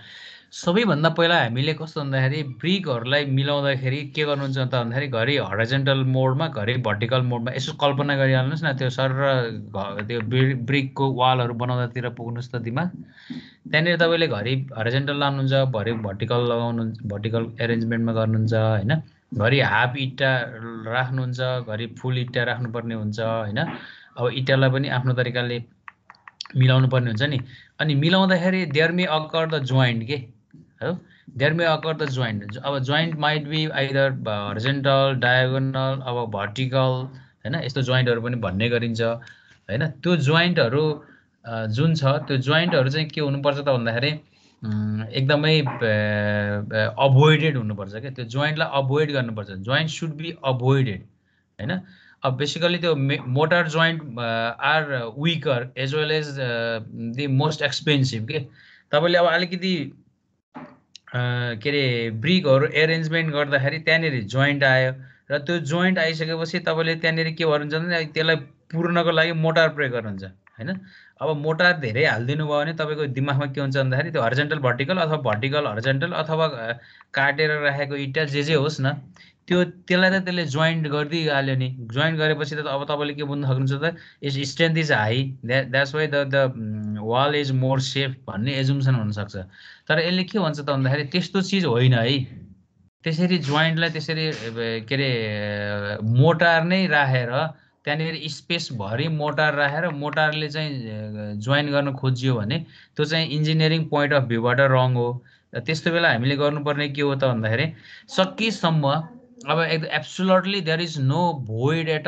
सबैभन्दा पहिला हामीले कस्तो भन्दाखेरि ब्रिकहरूलाई मिलाउँदाखेरि के गर्नुहुन्छ त भन्दाखेरि घरि हरेजेन्टल मोडमा घरि भर्टिकल मोडमा यसो कल्पना गरिहाल्नुहोस् न त्यो सर र त्यो ब्रिकको वालहरू बनाउँदातिर पुग्नुहोस् त दिमाग त्यहाँनिर तपाईँले घरि हरेजेन्टल लानुहुन्छ भरि भर्टिकल लगाउनु भर्टिकल एरेन्जमेन्टमा गर्नुहुन्छ होइन घरि हाफ इट्टा राख्नुहुन्छ घरि फुल इट्टा राख्नुपर्ने हुन्छ होइन अब इट्टालाई पनि आफ्नो तरिकाले मिलाउनु पर्ने हुन्छ नि अनि मिलाउँदाखेरि there may occur the joint के हो there may occur the joint अब joint might be either horizontal diagonal अब भर्टिकल होइन यस्तो जोइन्टहरू पनि भन्ने गरिन्छ होइन त्यो जोइन्टहरू जुन छ त्यो जोइन्टहरू चाहिँ के हुनुपर्छ त भन्दाखेरि एकदमै अभोइडेड हुनुपर्छ क्या त्यो जोइन्टलाई अभोइड गर्नुपर्छ जोइन्ट सुड बी अभोइडेड होइन अब बेसिकली त्यो mortar joint are weaker as well as the most expensive के तपाईँले अब अलिकति uh, के अरे ब्रिकहरू एरेन्जमेन्ट गर्दाखेरि त्यहाँनिर जोइन्ट आयो र त्यो जोइन्ट आइसकेपछि तपाईँले त्यहाँनिर के गर्नुहुन्छ भने त्यसलाई पुर्नको लागि मोटर प्रयोग गर्नुहुन्छ होइन अब मोटर धेरै हालिदिनु भयो भने तपाईँको दिमागमा के हुन्छ भन्दाखेरि त्यो हर्जेन्टल भर्टिकल अथवा भर्टिकल हर्जेन्टल अथवा uh, काटेर राखेको इट्टा जे जे होस् न त्यो त्यसलाई त त्यसले जोइन्ट गरिदिइहाल्यो नि जोइन्ट गरेपछि त अब तपाईँले के बुझ्नु सक्नुहुन्छ त यस strength is high that that's why the the wall is more safe भन्ने एजुम्सन हुनसक्छ तर यसले के भन्छ त भन्दाखेरि त्यस्तो चिज होइन है त्यसरी जोइन्टलाई त्यसरी के अरे मोटार नै राखेर त्यहाँनिर स्पेसभरि मोटार राखेर मोटारले चाहिँ जोइन गर्न खोजियो भने त्यो चाहिँ इन्जिनियरिङ पोइन्ट अफ भ्यूबाट रङ हो त्यस्तो बेला हामीले गर्नुपर्ने के हो त भन्दाखेरि सकेसम्म अब एकदम absolutely there is no void at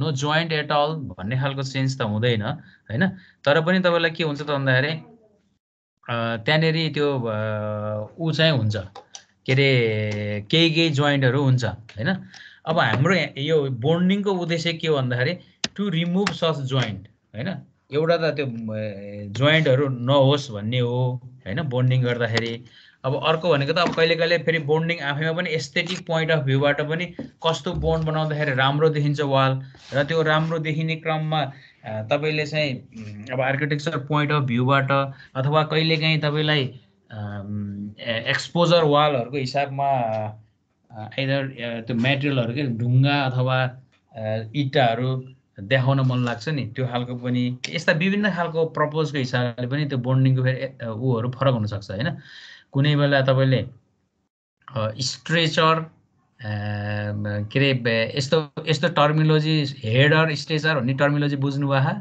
no joint at all भन्ने खालको चेन्ज त हुँदैन होइन तर पनि तपाईँलाई के हुन्छ त भन्दाखेरि uh, त्यहाँनिर त्यो uh, ऊ चाहिँ हुन्छ के अरे केही केही जोइन्टहरू हुन्छ होइन अब हाम्रो यो बोन्डिङको उद्देश्य के हो भन्दाखेरि टु रिमुभ सस जोइन्ट होइन एउटा त त्यो जोइन्टहरू uh, नहोस् भन्ने हो होइन बोन्डिङ गर्दाखेरि अब अर्को भनेको त अब कहिले कहिले फेरि बोन्डिङ आफैमा पनि एस्थेटिक पोइन्ट अफ भ्यूबाट पनि कस्तो बोन्ड बनाउँदाखेरि राम्रो देखिन्छ वाल र त्यो राम्रो देखिने क्रममा तपाईँले चाहिँ अब आर्किटेक्चर पोइन्ट अफ भ्यूबाट अथवा कहिलेकाहीँ तपाईँलाई एक्सपोजर वालहरूको हिसाबमा आइदर त्यो मेटेरियलहरू के ढुङ्गा अथवा इटाहरू देखाउन मन लाग्छ नि त्यो खालको पनि यस्ता विभिन्न खालको प्रपोजको हिसाबले पनि त्यो बोन्डिङको फेरि ऊहरू फरक हुनसक्छ होइन कुनै बेला तपाईँले स्ट्रेचर के अरे यस्तो यस्तो टर्मिलोजी हेडर स्ट्रेचर भन्ने टर्मिलोजी बुझ्नुभयो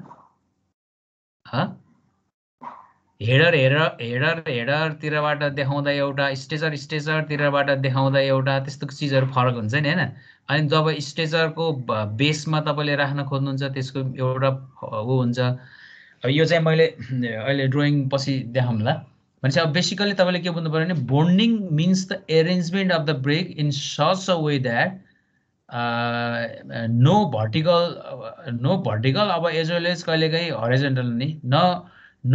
हेडर हेडर हेडर हेडरतिरबाट देखाउँदा एउटा स्ट्रेचर स्ट्रेचरतिरबाट देखाउँदा एउटा त्यस्तो चिजहरू फरक हुन्छ नि होइन अनि जब स्ट्रेचरको बेसमा तपाईँले राख्न खोज्नुहुन्छ त्यसको एउटा ऊ हुन्छ यो चाहिँ मैले अहिले ड्रइङ पछि देखाउँला भनेपछि अब बेसिकल्ली तपाईँले के बुझ्नु पऱ्यो भने bonding means the arrangement of the brick in such a way that no vertical no vertical अब एज वेल एज कहिलेकाहीँ हरेजेन्टल नि न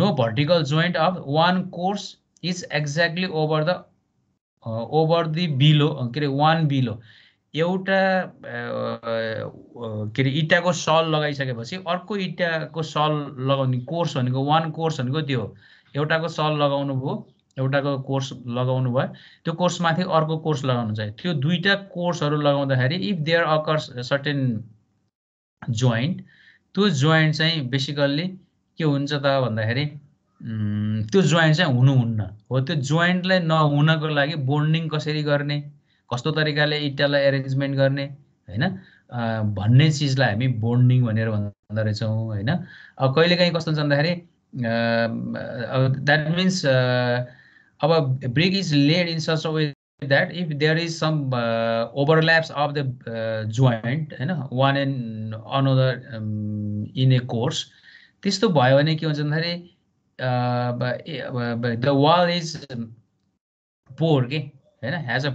no vertical joint of one course is exactly over the over the below के अरे one below एउटा uh, uh, के अरे इँटाको सल लगाइसकेपछि अर्को इँटाको सल लगाउने कोर्स भनेको वान कोर्स भनेको त्यो एउटाको सल लगाउनु भयो एउटाको कोर्स लगाउनु भयो त्यो कोर्समाथि अर्को कोर्स लगाउनु चाहिँ त्यो दुईवटा कोर्सहरू लगाउँदाखेरि if there occurs certain joint त्यो जोइन्ट चाहिँ बेसिकल्ली के हुन्छ त भन्दाखेरि त्यो जोइन्ट चाहिँ हुनुहुन्न हो त्यो जोइन्टलाई नहुनको लागि बोन्डिङ कसरी गर्ने कस्तो तरिकाले इटालाई एरेन्जमेन्ट गर्ने होइन भन्ने चिजलाई हामी बोन्डिङ भनेर भन्दो रहेछौँ होइन कहिलेकाहीँ कस्तो हुन्छ भन्दाखेरि Um, uh, uh, that means uh, our brick is laid in such a way if there is some overlaps of the joint होइन one and another in a course त्यस्तो भयो भने के हुन्छ भन्दाखेरि द वाल इज पोर के होइन has a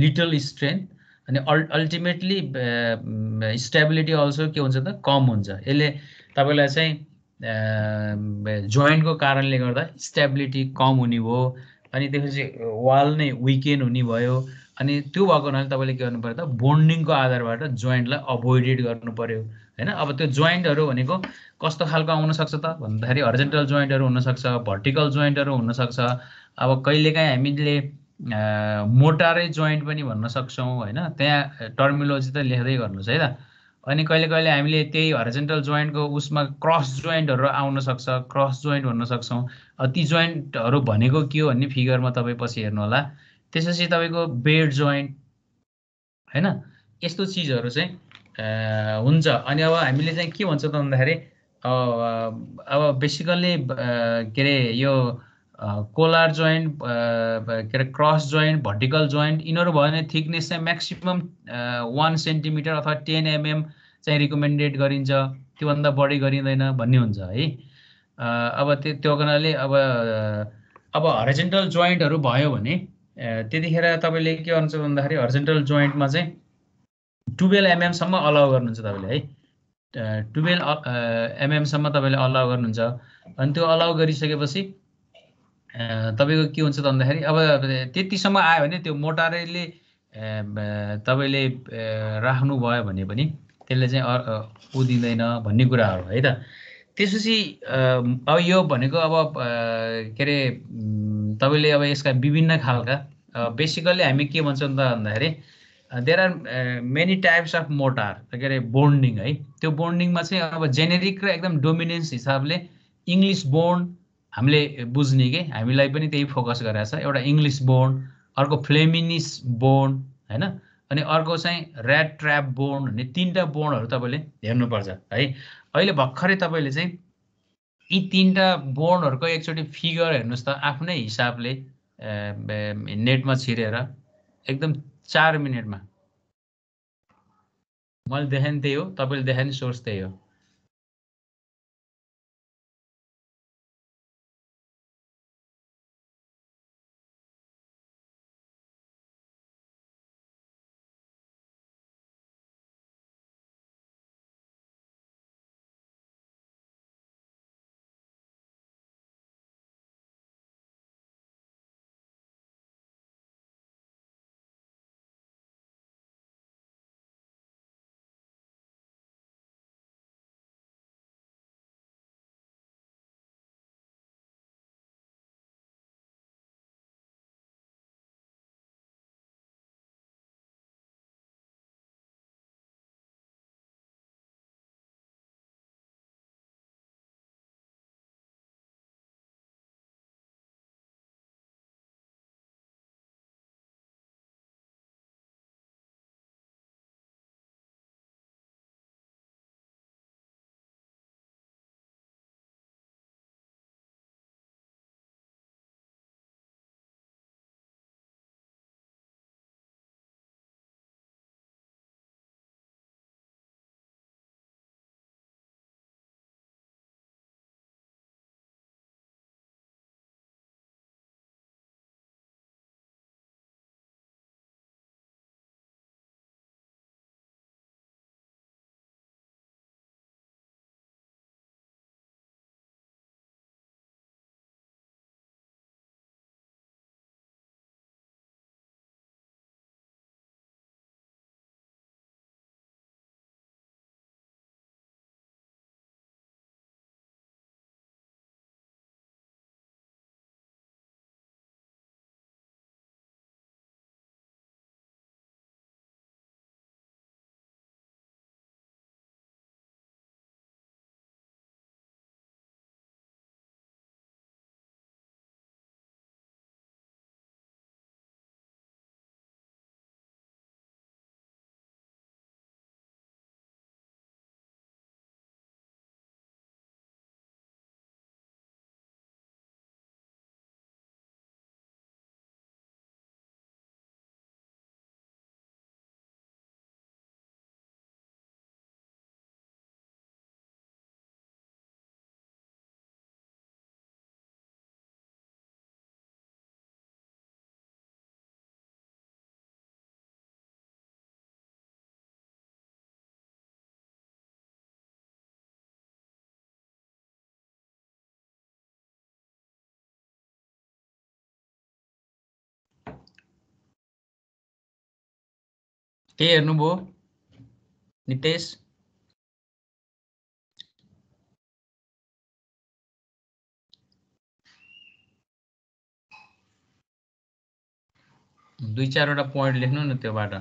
little strength अनि अल् अल्टिमेटली स्टेबिलिटी अल्सो के हुन्छ त कम हुन्छ यसले तपाईँलाई चाहिँ जोइन्टको कारणले गर्दा स्टेबिलिटी कम हुने भयो अनि त्यसपछि वाल नै विकेन हुने भयो अनि त्यो भएको हुनाले तपाईँले के गर्नु पऱ्यो त बोन्डिङको आधारबाट जोइन्टलाई अभोइडेड गर्नु पऱ्यो होइन अब त्यो जोइन्टहरू भनेको कस्तो खालको आउनसक्छ त भन्दाखेरि हर्जेन्टल जोइन्टहरू हुनसक्छ भर्टिकल जोइन्टहरू हुनसक्छ अब कहिलेकाहीँ हामीले मोटारै जोइन्ट पनि भन्न सक्छौँ होइन त्यहाँ टर्मिनोलोजी त लेख्दै गर्नुहोस् है त अनि कहिले कहिले हामीले त्यही हरिजेन्टल जोइन्टको उसमा क्रस जोइन्टहरू आउन सक्छ क्रस जोइन्ट भन्न सक्छौँ ती जोइन्टहरू भनेको के हो भन्ने फिगरमा तपाईँ पछि हेर्नु होला त्यसपछि तपाईँको बेड जोइन्ट होइन यस्तो चिजहरू चाहिँ हुन्छ अनि अब हामीले चाहिँ के भन्छ त भन्दाखेरि अब बेसिकल्ली के अरे यो कोलार जोइन्ट के अरे क्रस जोइन्ट भर्टिकल जोइन्ट यिनीहरू भयो भने थिकनेस चाहिँ maximum one centimetre or ten mm mm चाहिँ रिकमेन्डेड गरिन्छ त्योभन्दा बढी गरिँदैन भन्ने हुन्छ है अब त्यो त्यो कारणले अब अब हर्जेन्टल जोइन्टहरू भयो भने त्यतिखेर तपाईँले के गर्नुहुन्छ भन्दाखेरि हर्जेन्टल जोइन्टमा चाहिँ टुवेल्भ एमएमसम्म अलाउ गर्नुहुन्छ तपाईँले है टुवेल्भ एमएमसम्म mm तपाईँले अलाउ गर्नुहुन्छ अनि त्यो अलाउ गरिसकेपछि तपाईँको के हुन्छ त भन्दाखेरि अब त्यतिसम्म आयो भने त्यो मोटारैले तपाईँले राख्नुभयो भने पनि त्यसले चाहिँ उदिँदैन भन्ने कुराहरू है त त्यसपछि अब यो भनेको अब के अरे तपाईँले अब यसका विभिन्न खालका बेसिकल्ली हामी के भन्छौँ त भन्दाखेरि there are many types of mortar के अरे बोन्डिङ है त्यो बोन्डिङमा चाहिँ अब जेनेरिक र एकदम डोमिनेन्स हिसाबले इङ्ग्लिस बोन्ड हामीले बुझ्ने कि हामीलाई पनि त्यही फोकस गरेर छ एउटा इङ्ग्लिस बोर्ड अर्को फ्लेमिनिस बोर्न होइन अनि अर्को चाहिँ ऱ्याड ट्र्याप बोर्ड भन्ने तिनवटा बोर्डहरू तपाईँले हेर्नुपर्छ है अहिले भर्खरै तपाईँले चाहिँ यी तिनवटा बोर्डहरूको एकचोटि फिगर हेर्नुहोस् त आफ्नै हिसाबले नेटमा छिरेर एकदम चार मिनटमा मैले देखाएँ त्यही हो तपाईँले देखाएँ सोर्स त्यही हो के हेर्नुभयो नितेश दुई चारवटा पोइन्ट लेख्नु न त्योबाट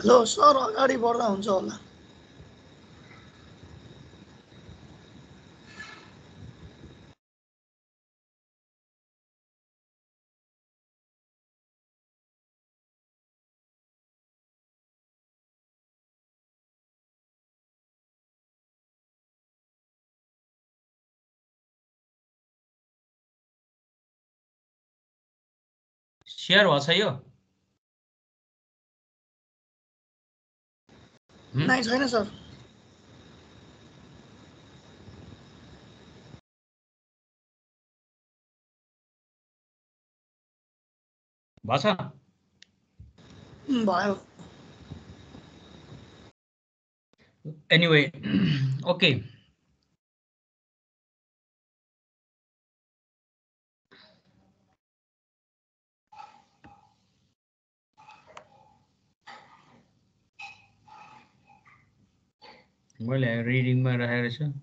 हेलो सर अगाडि बढ्दा हुन्छ होला सेयर भएको छ यो Hmm? Nice होइन सर भएछ भयो एनिवे ओके मैले रिडिङमा राखेको रहेछ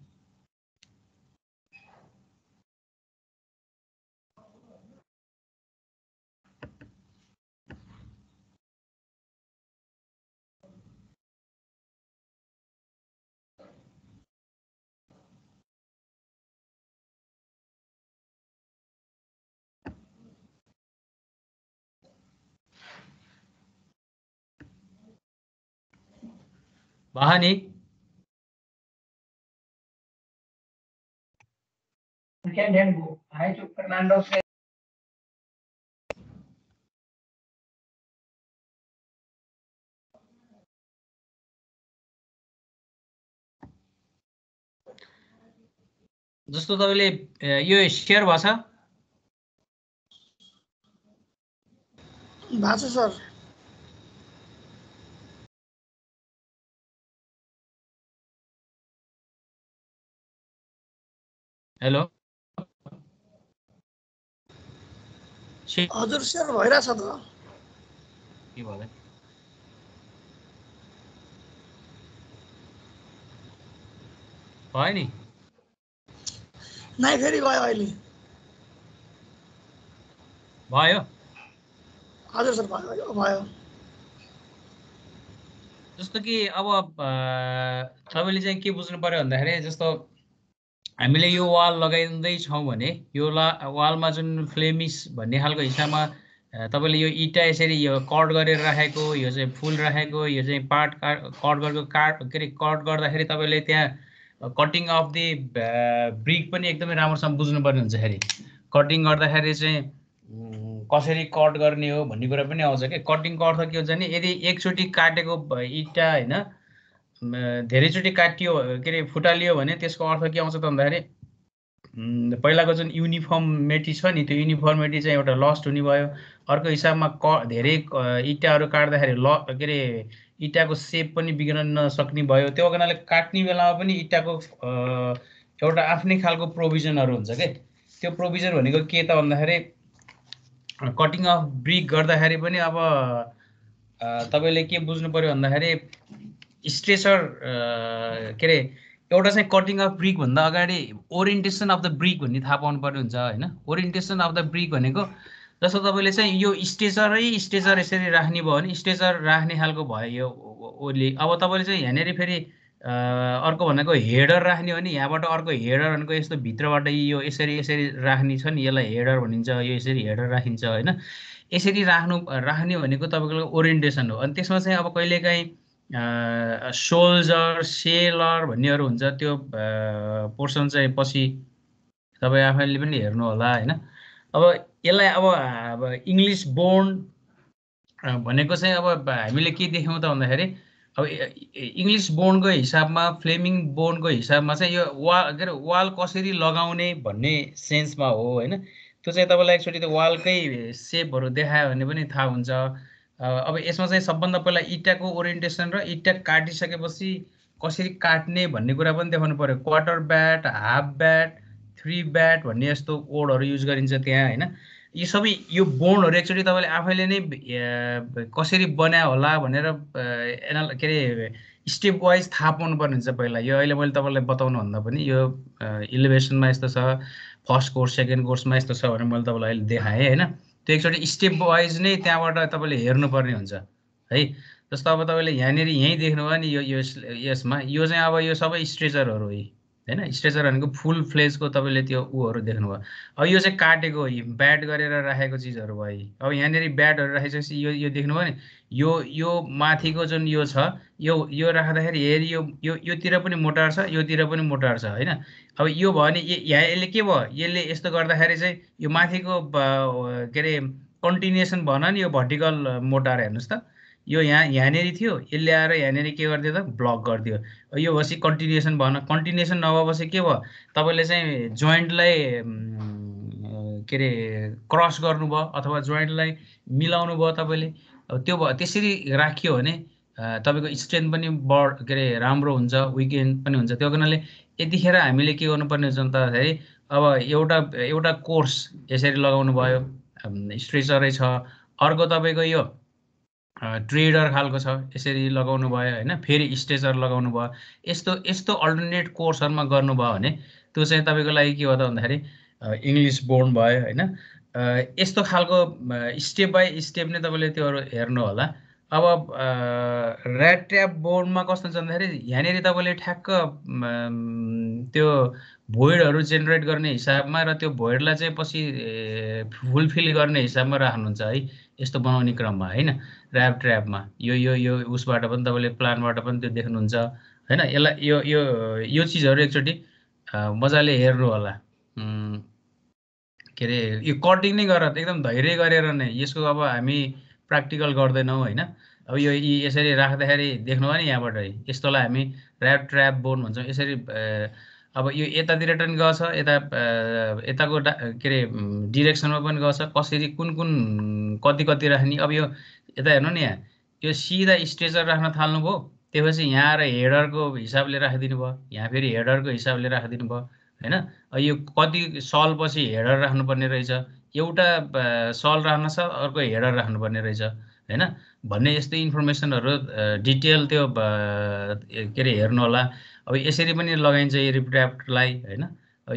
बहानी weekend and go. Hi, Fernando. दोस्तों तपाईँले यो सेयर सर हेलो हजुर सेयर भइरहेछ त के भयो भयो नि नाइ फेरि गयो अहिले भयो हजुर सर भयो भयो जस्तो कि अब तपाईँले चाहिँ के बुझ्नु पर्यो भन्दाखेरि जस्तो हामीले यो वाल लगाइदिँदैछौँ भने यो ला वालमा जुन फ्लेमिस भन्ने खालको हिसाबमा तपाईँले यो इँटा यसरी यो कट गरेर राखेको यो चाहिँ फुल राखेको यो चाहिँ पार्ट काट कट गरेको काट के अरे कट गर्दाखेरि तपाईँले त्यहाँ कटिङ अफ दि ब्रिक पनि एकदमै राम्रोसँग बुझ्नुपर्ने हुन्छ खेरि कटिङ गर्दाखेरि चाहिँ कसरी कट गर्ने हो भन्ने कुरा पनि आउँछ कि कटिङको अर्थ के हुन्छ भने यदि एकचोटि काटेको इँटा होइन धेरैचोटि काटियो के अरे फुटालियो भने त्यसको अर्थ के आउँछ त भन्दाखेरि पहिलाको जुन युनिफर्मेटी छ नि त्यो युनिफर्मेटी चाहिँ एउटा लस्ट हुने भयो अर्को हिसाबमा क धेरै इँटाहरू काट्दाखेरि ल के अरे इँटाको सेप पनि बिग्रन नसक्ने भयो त्यो कारणले काट्ने बेलामा पनि इँटाको एउटा आफ्नै खालको प्रोभिजनहरू हुन्छ क्या त्यो प्रोभिजन भनेको के त भन्दाखेरि कटिङ अफ ब्रिक गर्दाखेरि पनि अब तपाईँले के बुझ्नु पऱ्यो भन्दाखेरि स्ट्रेचर के अरे एउटा चाहिँ कटिङ अफ ब्रिक भन्दा अगाडि ओरिएन्टेसन अफ द ब्रिक भन्ने थाहा पाउनु पर्ने हुन्छ होइन ओरिएन्टेसन अफ द ब्रिक भनेको जस्तो तपाईँले चाहिँ यो स्ट्रेचरै स्ट्रेचर यसरी राख्ने भयो भने स्ट्रेचर राख्ने खालको भयो यो ओली अब तपाईँले चाहिँ यहाँनिर फेरि अर्को भनेको हेडर राख्ने हो भने यहाँबाट अर्को हेडर भनेको यस्तो भित्रबाट यो यसरी यसरी राख्ने छ नि यसलाई हेडर भनिन्छ यो यसरी हेडर राखिन्छ होइन यसरी राख्नु राख्ने भनेको तपाईँको ओरिएन्टेसन हो अनि त्यसमा चाहिँ अब कहिलेकाहीँ सोल्जर सेलर भन्नेहरू हुन्छ त्यो पोर्सन चाहिँ पछि तपाईँ आफैले पनि हेर्नु होला होइन अब यसलाई अब अब इङ्ग्लिस बोन्ड भनेको चाहिँ अब हामीले के देख्यौँ त भन्दाखेरि अब इङ्ग्लिस बोर्नको हिसाबमा फ्लेमिङ बोर्नको हिसाबमा चाहिँ यो वा के अरे वाल कसरी लगाउने भन्ने सेन्समा हो होइन त्यो चाहिँ तपाईँलाई एकचोटि त्यो वालकै सेपहरू देखायो भने पनि थाहा हुन्छ अब यसमा चाहिँ सबभन्दा पहिला इट्टाको ओरिएन्टेसन र इट्टा काटिसकेपछि कसरी काट्ने भन्ने कुरा पनि देखाउनु पऱ्यो quarter bat half bat three bat भन्ने यस्तो ओडहरू युज गरिन्छ त्यहाँ होइन यी सबै यो बोनहरू एकचोटि तपाईँले आफैले नै कसरी बनायो होला भनेर एना के अरे स्टेप वाइज थाहा पाउनुपर्ने हुन्छ पहिला यो अहिले मैले तपाईँलाई बताउनु भन्दा पनि यो इलिभेसनमा यस्तो छ फर्स्ट कोर्स सेकेन्ड कोर्समा यस्तो छ भनेर मैले तपाईँलाई अहिले देखाएँ होइन त्यो एकचोटि स्टेप वाइज नै त्यहाँबाट तपाईँले हेर्नुपर्ने हुन्छ है जस्तो अब तपाईँले यहाँनिर यहीँ देख्नुभयो नि यो यसमा यो चाहिँ अब यो सबै स्ट्रेचरहरू है होइन स्ट्रेचर भनेको फुल फ्लेजको तपाईँले त्यो ऊहरू देख्नुभयो अब यो चाहिँ काटेको ब्याट गरेर राखेको चिजहरू भयो अब यहाँनिर ब्याटहरू राखिसकेपछि यो यो देख्नुभयो नि यो यो माथिको जुन यो छ यो यो राख्दाखेरि हेरि यो यो योतिर पनि मोटार छ योतिर पनि मोटार छ होइन अब यो भयो भने यहाँ यसले के भयो यसले यस्तो गर्दाखेरि चाहिँ यो माथिको के अरे कन्टिन्युसन भन नि यो भर्टिकल मोटार हेर्नुहोस् त यो यहाँ यहाँनिर थियो यसले आएर यहाँनिर के गरिदियो त ब्लक गरिदियो यो भएपछि कन्टिन्युसन भएन कन्टिन्युसन नभएपछि के भयो तपाईँले चाहिँ जोइन्टलाई के अरे क्रस गर्नुभयो अथवा जोइन्टलाई मिलाउनु भयो तपाईँले त्यो भयो त्यसरी राखियो भने तपाईँको स्ट्रेन्थ पनि बढ के अरे राम्रो हुन्छ विकेन्ड पनि हुन्छ त्यो कारणले यतिखेर हामीले के गर्नुपर्ने हुन्छ भन्दाखेरि अब एउटा एउटा कोर्स यसरी लगाउनु भयो स्ट्रेचरै छ अर्को तपाईँको यो ट्रेडर खालको छ यसरी लगाउनु भयो होइन फेरि स्टेजर लगाउनु भयो यस्तो यस्तो अल्टरनेट कोर्सहरूमा गर्नुभयो भने त्यो चाहिँ तपाईँको लागि के हो त भन्दाखेरि इङ्ग्लिस बोर्न भयो होइन यस्तो खालको स्टेप बाई स्टेप नै तपाईँले त्योहरू हेर्नु होला अब ऱ्याट ट्र्याप बोर्डमा कस्तो छ भन्दाखेरि यहाँनिर तपाईँले ठ्याक्क त्यो भोइडहरू जेनेरेट गर्ने हिसाबमा र त्यो भोइडलाई चाहिँ पछि फुलफिल गर्ने हिसाबमा राख्नुहुन्छ है यस्तो बनाउने क्रममा होइन ऱ्याप ट्र्यापमा यो यो यो उसबाट पनि तपाईँले प्लानबाट पनि त्यो देख्नुहुन्छ होइन यसलाई यो यो यो चिजहरू एकचोटि मजाले हेर्नु होला के अरे यो कटिङ नै गरेर एकदम धैर्य गरेर नै यसको अब हामी प्र्याक्टिकल गर्दैनौँ होइन अब यो यसरी राख्दाखेरि देख्नुभयो नि यहाँबाट यस्तोलाई हामी ऱ्याप ट्र्याप बोन भन्छौँ यसरी अब यो यतातिर टर्न छ यता यताको डा के अरे डिरेक्सनमा पनि गएछ कसरी कुन कुन कति कति राख्ने अब यो यता हेर्नु नि यहाँ यो सिधा स्ट्रेचर राख्न थाल्नु भयो त्यसपछि यहाँ आएर हेडरको हिसाबले राखिदिनु भयो यहाँ फेरि हेडरको हिसाबले राखिदिनु भयो होइन यो कति सलपछि हेडर राख्नुपर्ने रहेछ एउटा सल राख्न छ अर्को हेडर राख्नुपर्ने रहेछ होइन भन्ने यस्तो इन्फर्मेसनहरू डिटेल त्यो के अरे हेर्नु होला अब यसरी पनि लगाइन्छ यो रिप्ट्याप्टलाई होइन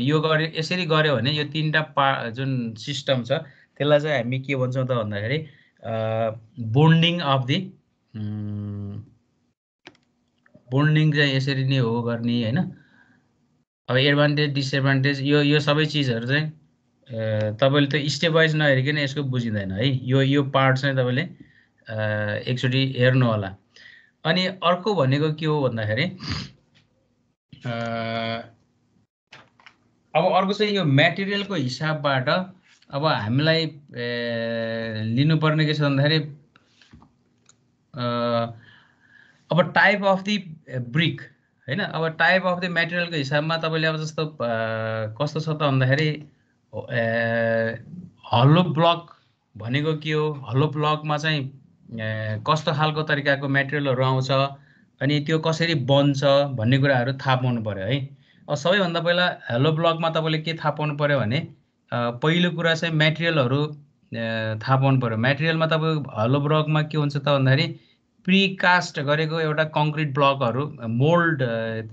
यो गर्यो यसरी गऱ्यो भने यो तिनवटा पा जुन सिस्टम छ त्यसलाई चाहिँ हामी के भन्छौँ त भन्दाखेरि बोन्डिङ अफ दि बोन्डिङ चाहिँ यसरी नै हो गर्ने होइन अब एडभान्टेज डिसएडभान्टेज यो यो सबै चिजहरू चाहिँ तपाईँले त्यो स्टेप वाइज नहेरिकन यसको बुझिँदैन है यो यो पार्ट चाहिँ तपाईँले एकचोटि हेर्नु होला अनि अर्को भनेको के हो भन्दाखेरि अब अर्को चाहिँ यो मेटेरियलको हिसाबबाट अब हामीलाई लिनुपर्ने के छ भन्दाखेरि अब टाइप अफ दि ब्रिक होइन अब टाइप अफ दि मेटेरियलको हिसाबमा तपाईँले अब जस्तो कस्तो छ त भन्दाखेरि हलो ब्लक भनेको के हो हल्लो ब्लकमा चाहिँ कस्तो खालको तरिकाको मेटेरियलहरू आउँछ अनि त्यो कसरी बन्छ भन्ने कुराहरू थाहा पाउनु पऱ्यो है सबैभन्दा पहिला हेलो ब्लगमा तपाईँले के थाहा पाउनु पऱ्यो भने पहिलो कुरा चाहिँ मेटेरियलहरू थाहा पाउनु पऱ्यो मेटेरियलमा तपाईँ हेलो ब्लगमा के हुन्छ त भन्दाखेरि प्रिकास्ट गरेको एउटा कङ्क्रिट ब्लकहरू मोल्ड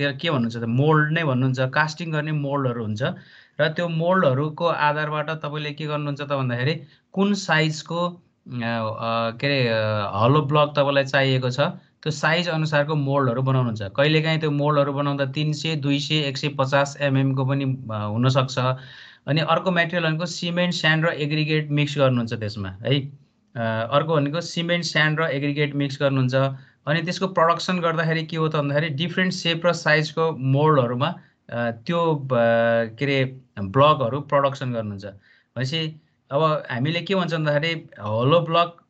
त्यो के भन्नुहुन्छ त मोल्ड नै भन्नुहुन्छ कास्टिङ गर्ने मोल्डहरू हुन्छ र त्यो मोल्डहरूको आधारबाट तपाईँले के गर्नुहुन्छ त भन्दाखेरि कुन साइजको के अरे हलो ब्लक तपाईँलाई चाहिएको छ त्यो साइज अनुसारको मोल्डहरू बनाउनुहुन्छ कहिलेकाहीँ त्यो मोल्डहरू बनाउँदा तिन सय दुई सय एक सय पचास एमएमको पनि हुनसक्छ अनि अर्को मेटेरियल भनेको सिमेन्ट स्यान्ड र एग्रिगेट मिक्स गर्नुहुन्छ त्यसमा है अर्को भनेको सिमेन्ट स्यान्ड र एग्रिगेट मिक्स गर्नुहुन्छ अनि त्यसको प्रडक्सन गर्दाखेरि के हो त भन्दाखेरि डिफ्रेन्ट सेप र साइजको मोल्डहरूमा त्यो के अरे ब्लकहरू प्रडक्सन गर्नुहुन्छ भनेपछि अब हामीले के भन्छ भन्दाखेरि होलो ब्लक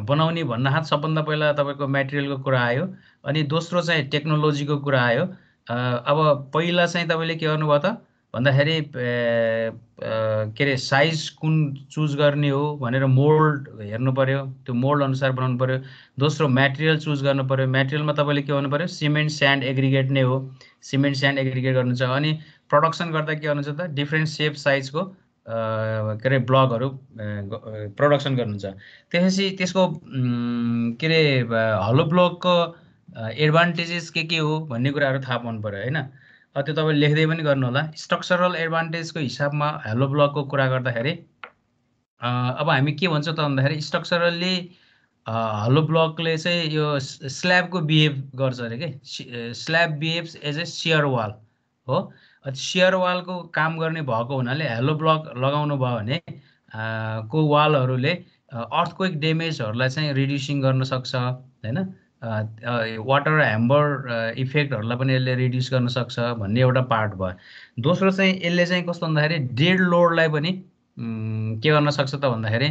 बनाउने हात सबभन्दा पहिला तपाईँको मेटेरियलको कुरा आयो अनि दोस्रो चाहिँ टेक्नोलोजीको कुरा आयो अब पहिला चाहिँ तपाईँले के गर्नुभयो त भन्दाखेरि के अरे साइज कुन चुज गर्ने हो भनेर मोल्ड हेर्नु पऱ्यो त्यो मोल्ड अनुसार बनाउनु पऱ्यो दोस्रो मेटेरियल चुज गर्नु पऱ्यो मेटेरियलमा तपाईँले के गर्नु पऱ्यो सिमेन्ट स्यान्ड एग्रिगेट नै हो सिमेन्ट स्यान्ड एग्रिगेट छ अनि प्रडक्सन गर्दा के गर्नुहुन्छ त डिफ्रेन्ट सेप साइजको के अरे ब्लगहरू प्रडक्सन गर्नुहुन्छ त्यसपछि त्यसको के अरे हलो ब्लगको एडभान्टेजेस के के हो भन्ने कुराहरू थाहा पाउनु पऱ्यो होइन त्यो तपाईँ लेख्दै पनि गर्नुहोला स्ट्रक्चरल एडभान्टेजको हिसाबमा हेलो ब्लगको कुरा गर्दाखेरि अब हामी के भन्छौँ त भन्दाखेरि स्ट्रक्चरल्ली हलो ब्लकले चाहिँ यो स्ल्याबको बिहेभ गर्छ अरे के slab behave as a shear wall हो वालको काम गर्ने भएको हुनाले हेलो ब्लक लगाउनु भयो भने को वालहरूले अर्थक्वेक डेमेजहरूलाई चाहिँ रिड्युसिङ गर्न सक्छ होइन वाटर ह्याम्बर इफेक्टहरूलाई पनि यसले रिड्युस गर्न सक्छ भन्ने एउटा पार्ट भयो दोस्रो चाहिँ यसले चाहिँ कस्तो भन्दाखेरि डेड लोडलाई पनि के गर्न सक्छ त भन्दाखेरि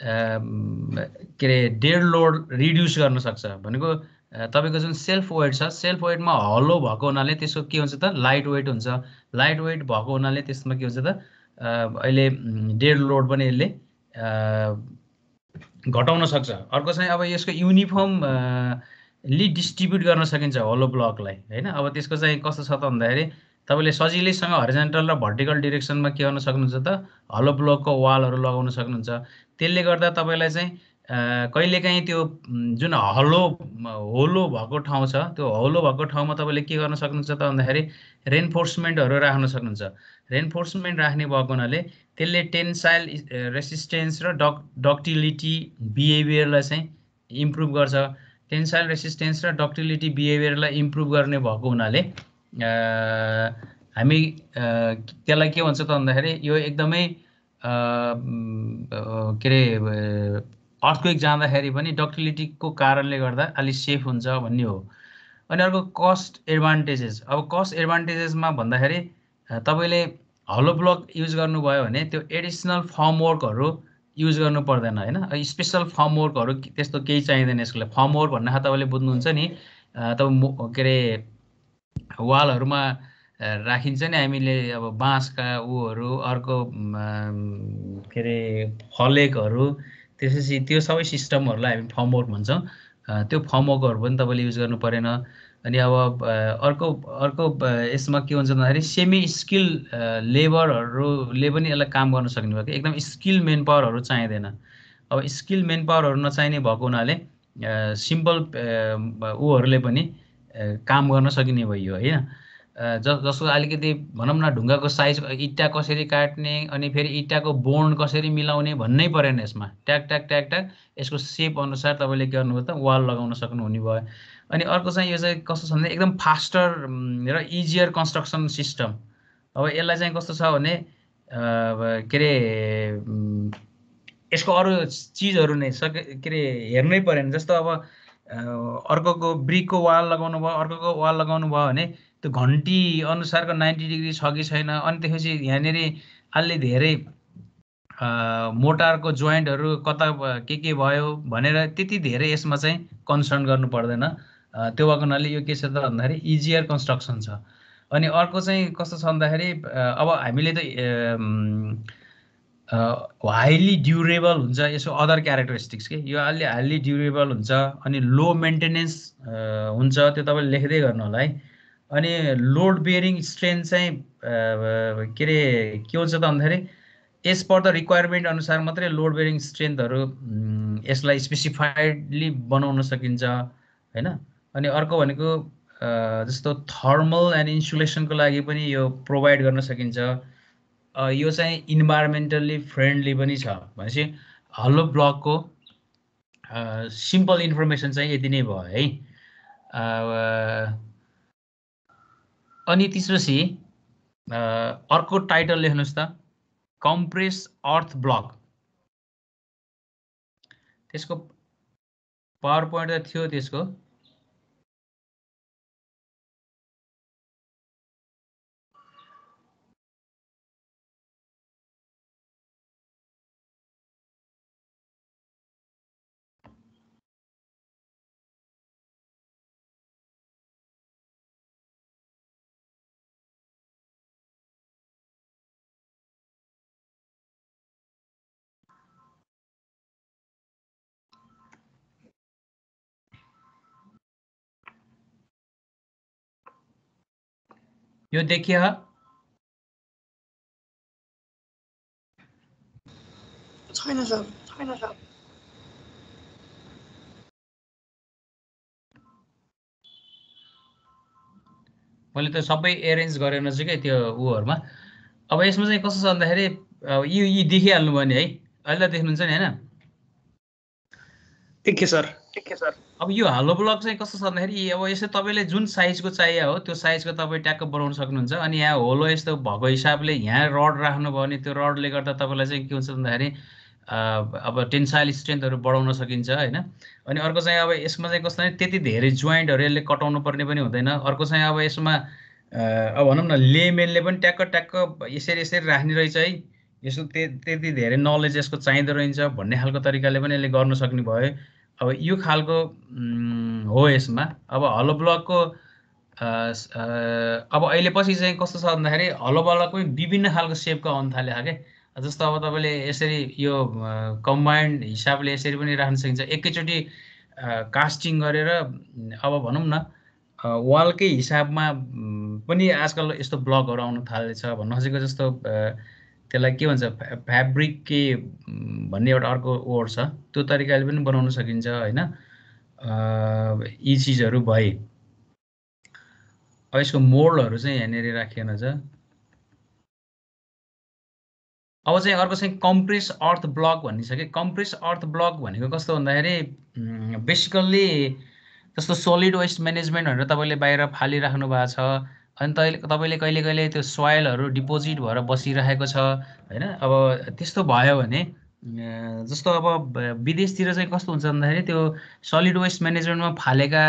के अरे डेड लोड रिड्युस गर्न सक्छ भनेको तपाईँको जुन सेल्फ वेट छ सेल्फ वेटमा हलो भएको हुनाले त्यसको के हुन्छ त लाइट वेट हुन्छ लाइट वेट भएको हुनाले त्यसमा के हुन्छ त अहिले डेड लोड पनि यसले घटाउन सक्छ अर्को चाहिँ अब यसको युनिफर्मली डिस्ट्रिब्युट गर्न सकिन्छ होलो ब्लकलाई होइन अब त्यसको चाहिँ कस्तो छ त भन्दाखेरि तपाईँले सजिलैसँग हरिजेन्टल र भर्टिकल डिरेक्सनमा के गर्न सक्नुहुन्छ त हलो ब्लकको वालहरू लगाउन सक्नुहुन्छ त्यसले गर्दा तपाईँलाई चाहिँ कहिलेकाहीँ त्यो जुन हलो होलो भएको ठाउँ छ त्यो हलो भएको ठाउँमा तपाईँले के गर्न सक्नुहुन्छ त भन्दाखेरि रेन्फोर्समेन्टहरू राख्न सक्नुहुन्छ रेनफोर्समेन्ट राख्ने भएको हुनाले त्यसले टेन्साइल रेसिस्टेन्स र डक डक्टिलिटी बिहेभियरलाई चाहिँ इम्प्रुभ गर्छ टेन्साइल रेसिस्टेन्स र डक्टिलिटी बिहेभियरलाई इम्प्रुभ गर्ने भएको हुनाले हामी त्यसलाई के भन्छ त भन्दाखेरि यो एकदमै के अरे अर्थक्वेक जाँदाखेरि पनि डक्टिलिटीको कारणले गर्दा अलिक सेफ हुन्छ भन्ने हो अनि अर्को कस्ट एडभान्टेजेस अब कस्ट एडभान्टेजेसमा भन्दाखेरि तपाईँले हलो ब्लक युज गर्नुभयो भने त्यो एडिसनल फर्मवर्कहरू युज गर्नु पर्दैन होइन स्पेसल फर्मवर्कहरू त्यस्तो केही चाहिँदैन यसको लागि फर्मवर्क भन्दा तपाईँले बुझ्नुहुन्छ नि तपाईँ के अरे वालहरूमा राखिन्छ नि हामीले अब बाँसका ऊहरू अर्को के अरे फलेकहरू त्यसपछि त्यो सबै सिस्टमहरूलाई हामी फर्मवर्क भन्छौँ त्यो फर्मवर्कहरू पनि तपाईँले युज गर्नु परेन अनि अब अर्को अर्को यसमा के हुन्छ भन्दाखेरि सेमी स्किल लेबरहरूले पनि यसलाई काम गर्न सक्ने भयो कि एकदम स्किल मेन पावरहरू चाहिँदैन अब स्किल मेन पावरहरू नचाहिने भएको हुनाले सिम्पल ऊहरूले पनि काम गर्न सकिने भयो होइन ज जसको अलिकति भनौँ न ढुङ्गाको साइज इट्टा कसरी काट्ने अनि फेरि इट्टाको बोन्ड कसरी मिलाउने भन्नै परेन यसमा ट्याक ट्याक ट्याक ट्याक यसको सेप अनुसार तपाईँले के गर्नुभयो त वाल लगाउन सक्नुहुने भयो अनि अर्को चाहिँ यो चाहिँ कस्तो छ भने एकदम फास्टर र इजियर कन्स्ट्रक्सन सिस्टम अब यसलाई चाहिँ कस्तो छ भने के अरे यसको अरू चिजहरू नै सके के अरे हेर्नै परेन जस्तो अब अर्कोको ब्रिकको वाल लगाउनु भयो अर्कोको वाल लगाउनु भयो भने त्यो घन्टी अनुसारको नाइन्टी डिग्री छ कि छैन अनि त्यसपछि यहाँनिर अलि धेरै मोटारको जोइन्टहरू कता के के भयो भनेर त्यति धेरै यसमा चाहिँ कन्सर्न गर्नु पर्दैन त्यो भएको हुनाले यो के छ त भन्दाखेरि इजियर कन्स्ट्रक्सन छ अनि अर्को चाहिँ कस्तो छ भन्दाखेरि अब हामीले त हाइली ड्युरेबल हुन्छ यसो अदर क्यारेक्टरिस्टिक्स के यो अलि हाइली ड्युरेबल हुन्छ अनि लो मेन्टेनेन्स हुन्छ त्यो तपाईँले लेख्दै गर्नु होला है अनि लोड बेयरिङ स्ट्रेन्थ चाहिँ के अरे के हुन्छ त भन्दाखेरि एज पर द रिक्वायरमेन्ट अनुसार मात्रै लोड बेयरिङ स्ट्रेन्थहरू यसलाई स्पेसिफाइडली बनाउन सकिन्छ होइन अनि अर्को भनेको जस्तो थर्मल एन्ड इन्सुलेसनको लागि पनि यो प्रोभाइड गर्न सकिन्छ यो चाहिँ इन्भाइरोमेन्टल्ली फ्रेन्डली पनि छ भनेपछि हलो ब्लकको सिम्पल इन्फर्मेसन चाहिँ यति नै भयो है अनि त्यसपछि अर्को टाइटल लेख्नुहोस् त कम्प्रेस अर्थ ब्लक त्यसको पावर पोइन्ट त थियो त्यसको यो देखिए छैन मैले त सबै एरेन्ज गरेन छु क्या त्यो उहरूमा अब यसमा चाहिँ कस्तो छ भन्दाखेरि अब यी यी देखिहाल्नु भने है अहिले त देख्नुहुन्छ नि होइन सर अब यो हालो ब्लक चाहिँ कस्तो छ भन्दाखेरि अब यसो तपाईँले जुन साइजको चाहियो हो त्यो साइजको तपाईँ ट्याक्क बनाउन सक्नुहुन्छ अनि यहाँ होलो यस्तो भएको हिसाबले यहाँ रड राख्नुभयो भने त्यो रडले गर्दा तपाईँलाई चाहिँ के हुन्छ भन्दाखेरि अब टेन्साइल स्ट्रेन्थहरू बढाउन सकिन्छ होइन अनि अर्को चाहिँ अब यसमा चाहिँ कस्तो त्यति धेरै जोइन्टहरू यसले कटाउनु पर्ने पनि हुँदैन अर्को चाहिँ अब यसमा अब भनौँ न लेमेनले पनि ट्याक्क ट्याक्क यसरी यसरी राख्ने रहेछ है यसो त्यति धेरै नलेज यसको चाहिँदो रहन्छ भन्ने खालको तरिकाले पनि यसले गर्न सक्ने भयो अब यो खालको हो यसमा अब हलो ब्लकको अब अहिले पछि चाहिँ कस्तो छ भन्दाखेरि हलो ब्लक पनि विभिन्न खालको सेपको आउनु थाल्यो क्या जस्तो अब तपाईँले यसरी यो कम्बाइन्ड हिसाबले यसरी पनि राख्न सकिन्छ एकैचोटि कास्टिङ गरेर अब भनौँ न वालकै हिसाबमा पनि आजकल यस्तो ब्लकहरू आउनु थालेछ भन्नु खोजेको जस्तो त्यसलाई के भन्छ फ्याब्रिक के भन्ने एउटा अर्को वर्ड छ त्यो तरिकाले पनि बनाउन सकिन्छ होइन यी चिजहरू भए अब यसको मोडहरू चाहिँ यहाँनिर राखिएन छ अब चाहिँ अर्को चाहिँ कम्प्रेस अर्थ ब्लक भन्ने छ कि कम्प्रेस अर्थ ब्लक भनेको कस्तो भन्दाखेरि बेसिकल्ली जस्तो सोलिड वेस्ट म्यानेजमेन्टहरू तपाईँले बाहिर फालिराख्नु भएको छ अनि तैले तपाईँले कहिले कहिले त्यो सोइलहरू डिपोजिट भएर बसिरहेको छ होइन अब त्यस्तो भयो भने जस्तो अब विदेशतिर चाहिँ कस्तो हुन्छ भन्दाखेरि त्यो सलिड वेस्ट म्यानेजमेन्टमा फालेका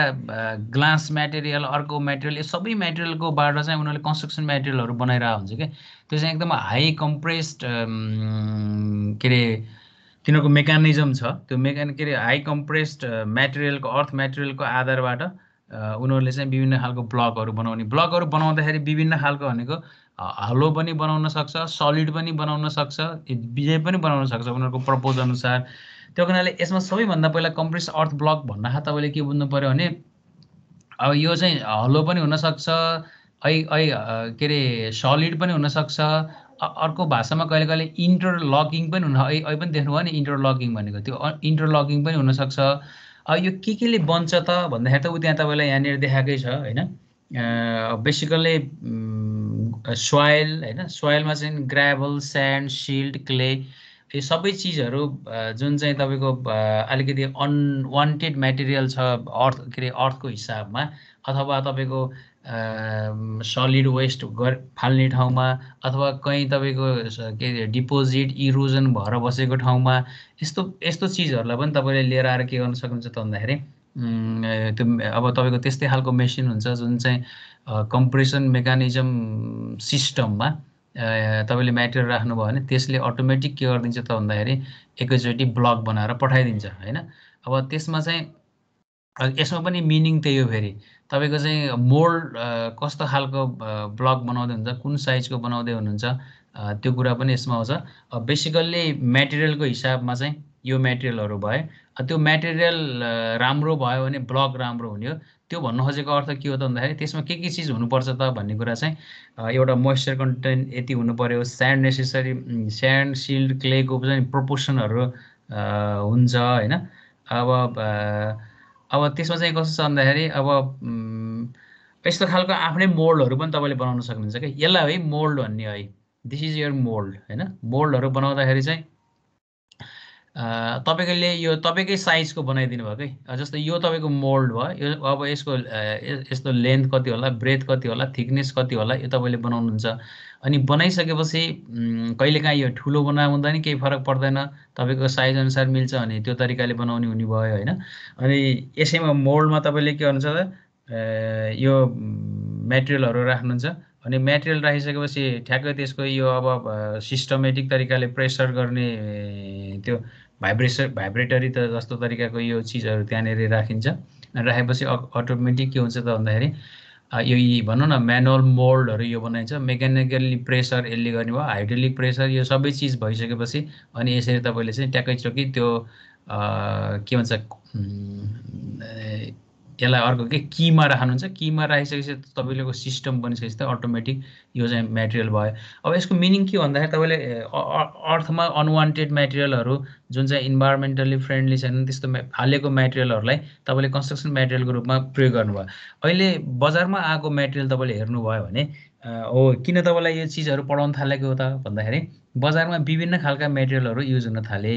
ग्लास मेटेरियल अर्को मेटेरियल यो सबै मेटेरियलकोबाट चाहिँ उनीहरूले कन्स्ट्रक्सन मेटेरियलहरू बनाइरहेको हुन्छ क्या त्यो चाहिँ एकदम हाई कम्प्रेस्ड के अरे तिनीहरूको मेकानिजम छ त्यो मेकानि के अरे हाई कम्प्रेस्ड मेटेरियलको अर्थ मेटेरियलको आधारबाट उनीहरूले चाहिँ विभिन्न खालको ब्लकहरू बनाउने ब्लकहरू बनाउँदाखेरि विभिन्न खालको भनेको हलो पनि बनाउन सक्छ सलिड पनि बनाउन सक्छ विजय पनि बनाउन सक्छ उनीहरूको प्रपोज अनुसार त्यो कारणले यसमा सबैभन्दा पहिला कम्प्रेस अर्थ ब्लक भन्दाखेरि तपाईँले के बुझ्नु पऱ्यो भने अब यो चाहिँ हलो पनि हुनसक्छ ऐ ऐ के अरे सलिड पनि हुनसक्छ अर्को भाषामा कहिले कहिले इन्टरलकिङ पनि हुन ऐ ऐ पनि देख्नुभयो नि इन्टरलकिङ भनेको त्यो इन्टरलकिङ पनि हुनसक्छ यो के केले बन्छ त भन्दाखेरि त ऊ त्यहाँ तपाईँलाई यहाँनिर देखाएकै छ होइन बेसिकल्ली सोयल होइन सोयलमा चाहिँ ग्राभल स्यान्ड सिल्ड क्ले यो सबै चिजहरू जुन चाहिँ तपाईँको अलिकति अनवान्टेड मेटेरियल छ अर्थ के अरे अर्थको हिसाबमा अथवा तपाईँको सलिड वेस्ट गर फाल्ने ठाउँमा अथवा कहीँ तपाईँको के अरे डिपोजिट इरोजन भएर बसेको ठाउँमा यस्तो यस्तो चिजहरूलाई पनि तपाईँले लिएर आएर के गर्न सक्नुहुन्छ त भन्दाखेरि त्यो अब तपाईँको त्यस्तै खालको मेसिन हुन्छ जुन चाहिँ कम्प्रेसन मेकानिजम सिस्टममा तपाईँले म्याटेरियल राख्नुभयो भने त्यसले अटोमेटिक के गरिदिन्छ त भन्दाखेरि एकैचोटि ब्लक बनाएर पठाइदिन्छ होइन अब त्यसमा चाहिँ यसमा पनि मिनिङ त्यही हो फेरि तपाईँको चाहिँ मोल्ड कस्तो खालको ब्लक बनाउँदै हुन्छ कुन साइजको बनाउँदै हुनुहुन्छ त्यो कुरा पनि यसमा आउँछ बेसिकल्ली मेटेरियलको हिसाबमा चाहिँ यो मेटेरियलहरू भए त्यो मेटेरियल राम्रो भयो भने ब्लक राम्रो हुने हो त्यो भन्नु खोजेको अर्थ के हो त भन्दाखेरि त्यसमा के के चिज हुनुपर्छ त भन्ने कुरा चाहिँ एउटा मोइस्चर कन्टेन्ट यति हुनु पऱ्यो स्यान्ड नेसेसरी स्यान्ड सिल्ड क्लेको चाहिँ प्रोपोर्सनहरू हुन्छ होइन अब अब त्यसमा चाहिँ कस्तो छ भन्दाखेरि अब यस्तो खालको आफ्नै मोल्डहरू पनि तपाईँले बनाउन सक्नुहुन्छ कि यसलाई है मोल्ड भन्ने है दिस इज यर मोल्ड होइन मोल्डहरू बनाउँदाखेरि चाहिँ तपाईँले यो तपाईँकै साइजको बनाइदिनु भयो कि जस्तो यो तपाईँको मोल्ड भयो यो अब यसको यस्तो लेन्थ कति होला ब्रेथ कति होला थिकनेस कति होला यो तपाईँले बनाउनुहुन्छ अनि बनाइसकेपछि कहिलेकाहीँ यो ठुलो बनाउँदा नि केही फरक पर्दैन तपाईँको साइज अनुसार मिल्छ अनि त्यो तरिकाले बनाउने हुने भयो होइन अनि यसैमा मोल्डमा तपाईँले के गर्नुहुन्छ त यो मेटेरियलहरू राख्नुहुन्छ अनि मेटेरियल राखिसकेपछि ठ्याक्कै त्यसको यो अब सिस्टमेटिक तरिकाले प्रेसर गर्ने त्यो भाइब्रेस भाइब्रेटरी त जस्तो तरिकाको यो चिजहरू त्यहाँनिर राखिन्छ राखेपछि अटोमेटिक के हुन्छ त भन्दाखेरि यो यी भनौँ न म्यानुअल मोल्डहरू यो बनाइन्छ मेकानिकल्ली प्रेसर यसले गर्ने भयो हाइड्रोलिक प्रेसर यो सबै चिज भइसकेपछि अनि यसरी तपाईँले चाहिँ ट्याक्कै चोकी त्यो के भन्छ यसलाई अर्को के किमा राख्नुहुन्छ किमा राखिसकेपछि तपाईँले सिस्टम बनिसकेपछि त अटोमेटिक यो चाहिँ मेटेरियल भयो अब यसको मिनिङ के भन्दाखेरि तपाईँले अर्थमा अनवान्टेड मेटेरियलहरू जुन चाहिँ इन्भाइरोमेन्टली फ्रेन्डली छैन त्यस्तो हालेको मेटेरियलहरूलाई तपाईँले कन्स्ट्रक्सन मेटेरियलको रूपमा प्रयोग गर्नुभयो अहिले बजारमा आएको मेटेरियल तपाईँले हेर्नुभयो भने हो किन तपाईँलाई यो चिजहरू पढाउन थालेको हो त भन्दाखेरि बजारमा विभिन्न खालका मेटेरियलहरू युज हुन थाले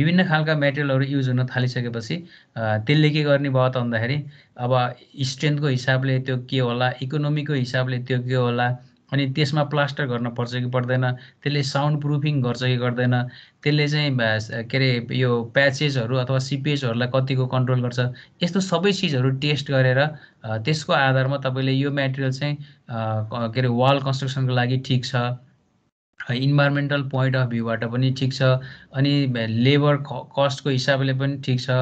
विभिन्न खालका मेटेरियलहरू युज हुन थालिसकेपछि त्यसले के गर्ने भयो त भन्दाखेरि अब स्ट्रेन्थको हिसाबले त्यो के होला इकोनोमीको हिसाबले त्यो के होला अनि त्यसमा प्लास्टर गर्न पर्छ कि पर्दैन त्यसले साउन्ड प्रुफिङ गर्छ कि गर्दैन त्यसले चाहिँ के अरे यो प्याचेजहरू अथवा सिपेजहरूलाई कतिको कन्ट्रोल गर्छ यस्तो सबै चिजहरू टेस्ट गरेर त्यसको आधारमा तपाईँले यो मेटेरियल चाहिँ के अरे वाल कन्स्ट्रक्सनको लागि ठिक छ इन्भाइरोमेन्टल पोइन्ट अफ भ्यूबाट पनि ठिक छ अनि लेबर कस्टको हिसाबले पनि ठिक छ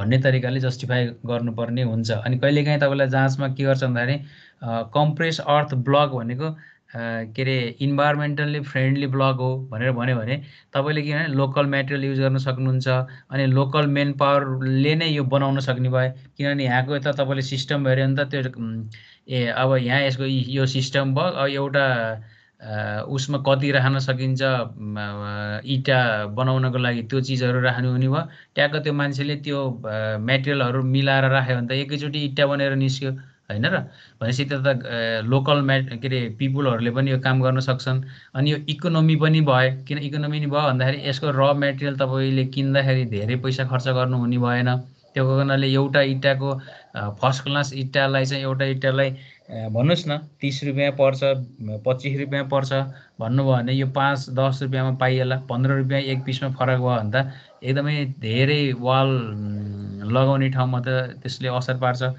भन्ने तरिकाले जस्टिफाई गर्नुपर्ने हुन्छ अनि कहिलेकाहीँ तपाईँलाई जाँचमा के गर्छ भन्दाखेरि कम्प्रेस अर्थ ब्लक भनेको के अरे इन्भाइरोमेन्टल्ली फ्रेन्डली ब्लग हो भनेर भन्यो भने तपाईँले के भने लोकल मेटेरियल युज गर्न सक्नुहुन्छ अनि लोकल मेन पावरले नै यो बनाउन सक्ने भयो किनभने यहाँको यता तपाईँले सिस्टम हेऱ्यो भने त त्यो ए अब यहाँ यसको यो सिस्टम भयो एउटा उसमा कति राख्न सकिन्छ इँटा बनाउनको लागि त्यो चिजहरू राख्नु हुने भयो ट्याक्क त्यो मान्छेले त्यो मेटेरियलहरू मिलाएर राख्यो भने त एकैचोटि इट्टा बनेर निस्क्यो होइन र भनेपछि त लोकल म्याट के अरे पिपुलहरूले पनि यो काम गर्न सक्छन् अनि यो इकोनोमी पनि भयो किन इकोनोमी नि भयो भन्दाखेरि यसको र मेटेरियल तपाईँले किन्दाखेरि धेरै पैसा खर्च गर्नु हुने भएन त्यो कारणले एउटा इँटाको फर्स्ट क्लास इँटालाई चाहिँ एउटा इँटालाई भन्नुहोस् न तिस रुपियाँ पर्छ पच्चिस रुपियाँ पर्छ भन्नुभयो भने यो पाँच दस रुपियाँमा पाइएला पन्ध्र रुपियाँ एक पिसमा फरक भयो भन्दा एकदमै धेरै वाल लगाउने ठाउँमा त त्यसले असर पार्छ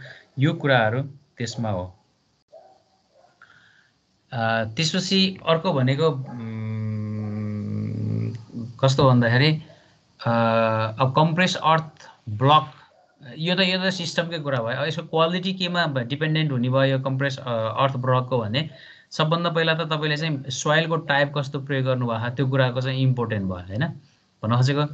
यो कुराहरू त्यसमा हो त्यसपछि अर्को भनेको कस्तो भन्दाखेरि अब कम्प्रेस अर्थ ब्लक यो त यो त सिस्टमकै कुरा भयो यसको क्वालिटी केमा डिपेन्डेन्ट हुने भयो यो कम्प्रेस अर्थ ब्लकको भने सबभन्दा पहिला त तपाईँले चाहिँ सोइलको टाइप कस्तो प्रयोग गर्नुभएको त्यो कुराको चाहिँ इम्पोर्टेन्ट भयो होइन भन्न खोजेको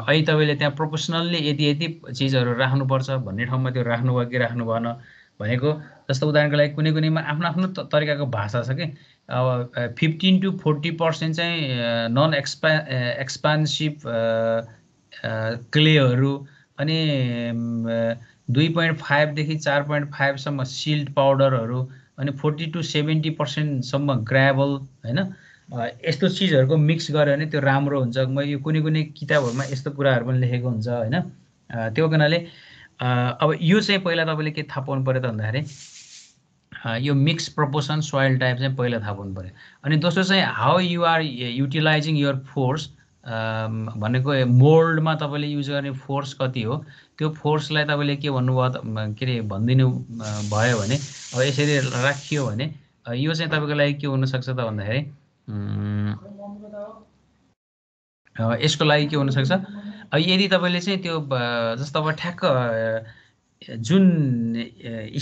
अहिले तपाईँले त्यहाँ प्रोफेसनल्ली यति यति चिजहरू राख्नुपर्छ भन्ने ठाउँमा त्यो राख्नुभयो कि राख्नु भएन भनेको जस्तो उदाहरणको लागि कुनै कुनैमा आफ्नो आफ्नो तरिकाको भाषा छ कि अब फिफ्टिन टु फोर्टी पर्सेन्ट चाहिँ नन एक्सपा एक्सपान्सिभ क्लेहरू अनि दुई पोइन्ट फाइभदेखि चार पोइन्ट फाइभसम्म सिल्ड पाउडरहरू अनि फोर्टी टु सेभेन्टी पर्सेन्टसम्म ग्राभल होइन यस्तो चिजहरूको मिक्स गऱ्यो भने त्यो राम्रो हुन्छ मैले कुनै कुनै किताबहरूमा यस्तो कुराहरू पनि लेखेको हुन्छ होइन त्यो कारणले अब यो चाहिँ पहिला तपाईँले के थाहा पाउनु पऱ्यो त भन्दाखेरि यो मिक्स प्रपोसन सोइल टाइप चाहिँ पहिला थाहा पाउनु पऱ्यो अनि दोस्रो चाहिँ how you're utilizing your force भनेको मोल्डमा तपाईँले युज गर्ने फोर्स कति हो त्यो फोर्सलाई तपाईँले के भन्नुभयो के अरे भनिदिनु भयो भने अब यसरी राखियो भने यो चाहिँ तपाईँको लागि के हुनसक्छ त भन्दाखेरि यसको लागि के हुनसक्छ यदि तपाईँले चाहिँ त्यो जस्तो अब ठ्याक्क जुन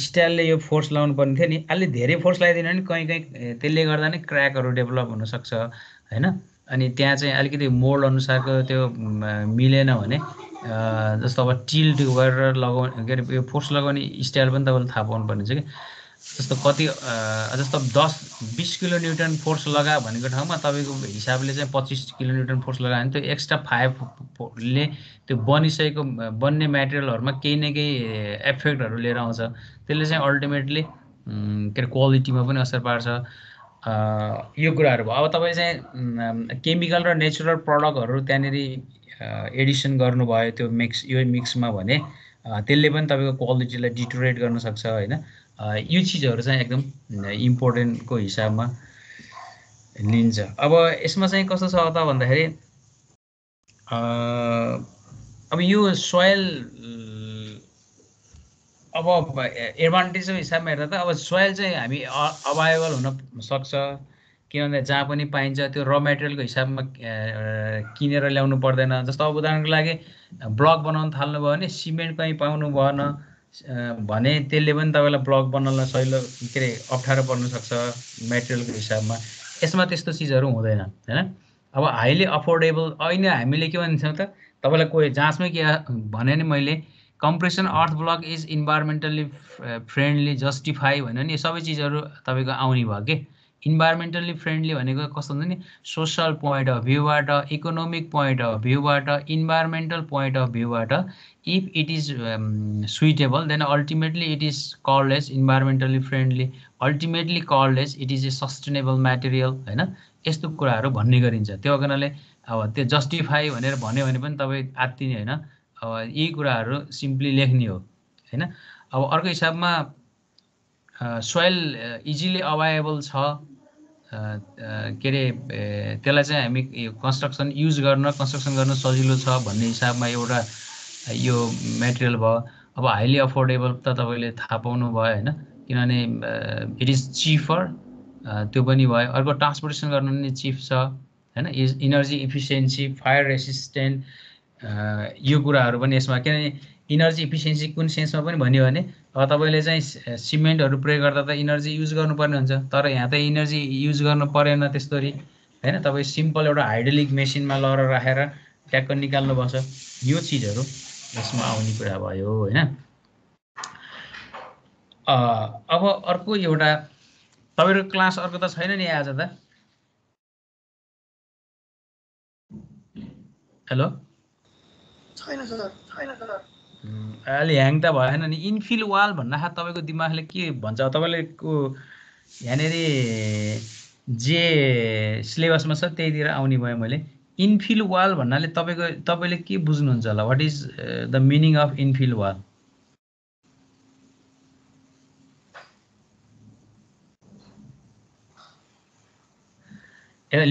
स्टाइलले यो फोर्स लाउनु पर्ने थियो नि अहिले धेरै फोर्स लगाइदिनु नि कहीँ कहीँ त्यसले गर्दा नै क्र्याकहरू डेभलप हुनसक्छ होइन अनि त्यहाँ चाहिँ अलिकति मोड अनुसारको त्यो मिलेन भने जस्तो अब टिल्ट गरेर लगाउने के अरे यो फोर्स लगाउने स्टाइल पनि तपाईँले थाहा पाउनु पर्ने छ कि जस्तो कति जस्तो दस बिस किलो न्युटन फोर्स लगायो भनेको ठाउँमा तपाईँको हिसाबले चाहिँ पच्चिस किलो न्युटन फोर्स लगायो भने त्यो एक्स्ट्रा फाइभले त्यो बनिसकेको बन्ने मेटेरियलहरूमा केही न केही एफेक्टहरू लिएर आउँछ त्यसले चाहिँ अल्टिमेटली के अरे क्वालिटीमा पनि असर पार्छ यो कुराहरू भयो अब तपाईँ चाहिँ केमिकल र नेचुरल प्रडक्टहरू त्यहाँनिर एडिसन गर्नुभयो त्यो मिक्स यो मिक्समा भने त्यसले पनि तपाईँको क्वालिटीलाई डिटोरेट सक्छ होइन यो चिजहरू चाहिँ एकदम इम्पोर्टेन्टको हिसाबमा लिन्छ अब यसमा चाहिँ कस्तो छ त भन्दाखेरि अब यो सोयल अब एडभान्टेजको हिसाबमा हेर्दा त अब सोयल चाहिँ हामी अभाइलेबल हुन सक्छ किनभने जहाँ पनि पाइन्छ त्यो र मेटेरियलको हिसाबमा किनेर ल्याउनु पर्दैन जस्तो अब उदाहरणको लागि ब्लक बनाउनु थाल्नुभयो भने सिमेन्ट कहीँ पाउनु भएन भने त्यसले पनि तपाईँलाई ब्लक बनाउनलाई सहिलो के अरे अप्ठ्यारो पर्न सक्छ मेटेरियलको हिसाबमा यसमा त्यस्तो चिजहरू हुँदैन होइन अब हाइली अफोर्डेबल अहिले हामीले के भन्छौँ त तपाईँलाई कोही जाँचमै के भने नि मैले compression earth block is environmentally friendly justify भनेर नि यो सबै चिजहरू तपाईँको आउने भयो कि इन्भाइरोमेन्टल्ली फ्रेन्डली भनेको कस्तो हुन्छ नि सोसल पोइन्ट अफ भ्यूबाट इकोनोमिक पोइन्ट अफ भ्यूबाट इन्भाइरोमेन्टल पोइन्ट अफ भ्यूबाट if it is suitable then ultimately it is called as environmentally friendly ultimately called as it is a sustainable material होइन यस्तो कुराहरू भन्ने गरिन्छ त्यो कारणले अब त्यो जस्टिफाई भनेर भन्यो भने पनि तपाईँ आत्तिने होइन अब यी कुराहरू सिम्पली लेख्ने हो होइन अब अर्को हिसाबमा सोइल इजिली अभाइलेबल छ के अरे त्यसलाई चाहिँ हामी कन्स्ट्रक्सन युज गर्न कन्स्ट्रक्सन गर्न सजिलो छ भन्ने हिसाबमा एउटा यो मेटेरियल भयो अब हाइली अफोर्डेबल त तपाईँले थाहा पाउनु भयो होइन किनभने इट इज चिफर त्यो पनि भयो अर्को ट्रान्सपोर्टेसन गर्न पनि चिफ छ होइन is energy efficiency fire resistant यो कुराहरू पनि यसमा किनभने इनर्जी इफिसियन्सी कुन सेन्समा पनि भन्यो भने तपाईँले चाहिँ सिमेन्टहरू प्रयोग गर्दा त इनर्जी युज गर्नुपर्ने हुन्छ तर यहाँ त इनर्जी युज गर्नु परेन त्यस्तरी होइन तपाईँ सिम्पल एउटा हाइड्रोलिक मेसिनमा लर राखेर ट्याक्क निकाल्नुपर्छ यो चिजहरू यसमा आउने कुरा भयो होइन अब अर्को एउटा तपाईँको क्लास अर्को त छैन नि आज त हेलो छैन सर छैन सर अहिले ह्याङ त भएन नि इन्फिल वाल भन्दाखेरि तपाईँको दिमागले के भन्छ तपाईँले यहाँनिर जे सिलेबसमा छ त्यहीतिर आउने भयो मैले इन्फिल वाल भन्नाले तपाईँको तपाईँले के बुझ्नुहुन्छ होला what is the meaning of infill wall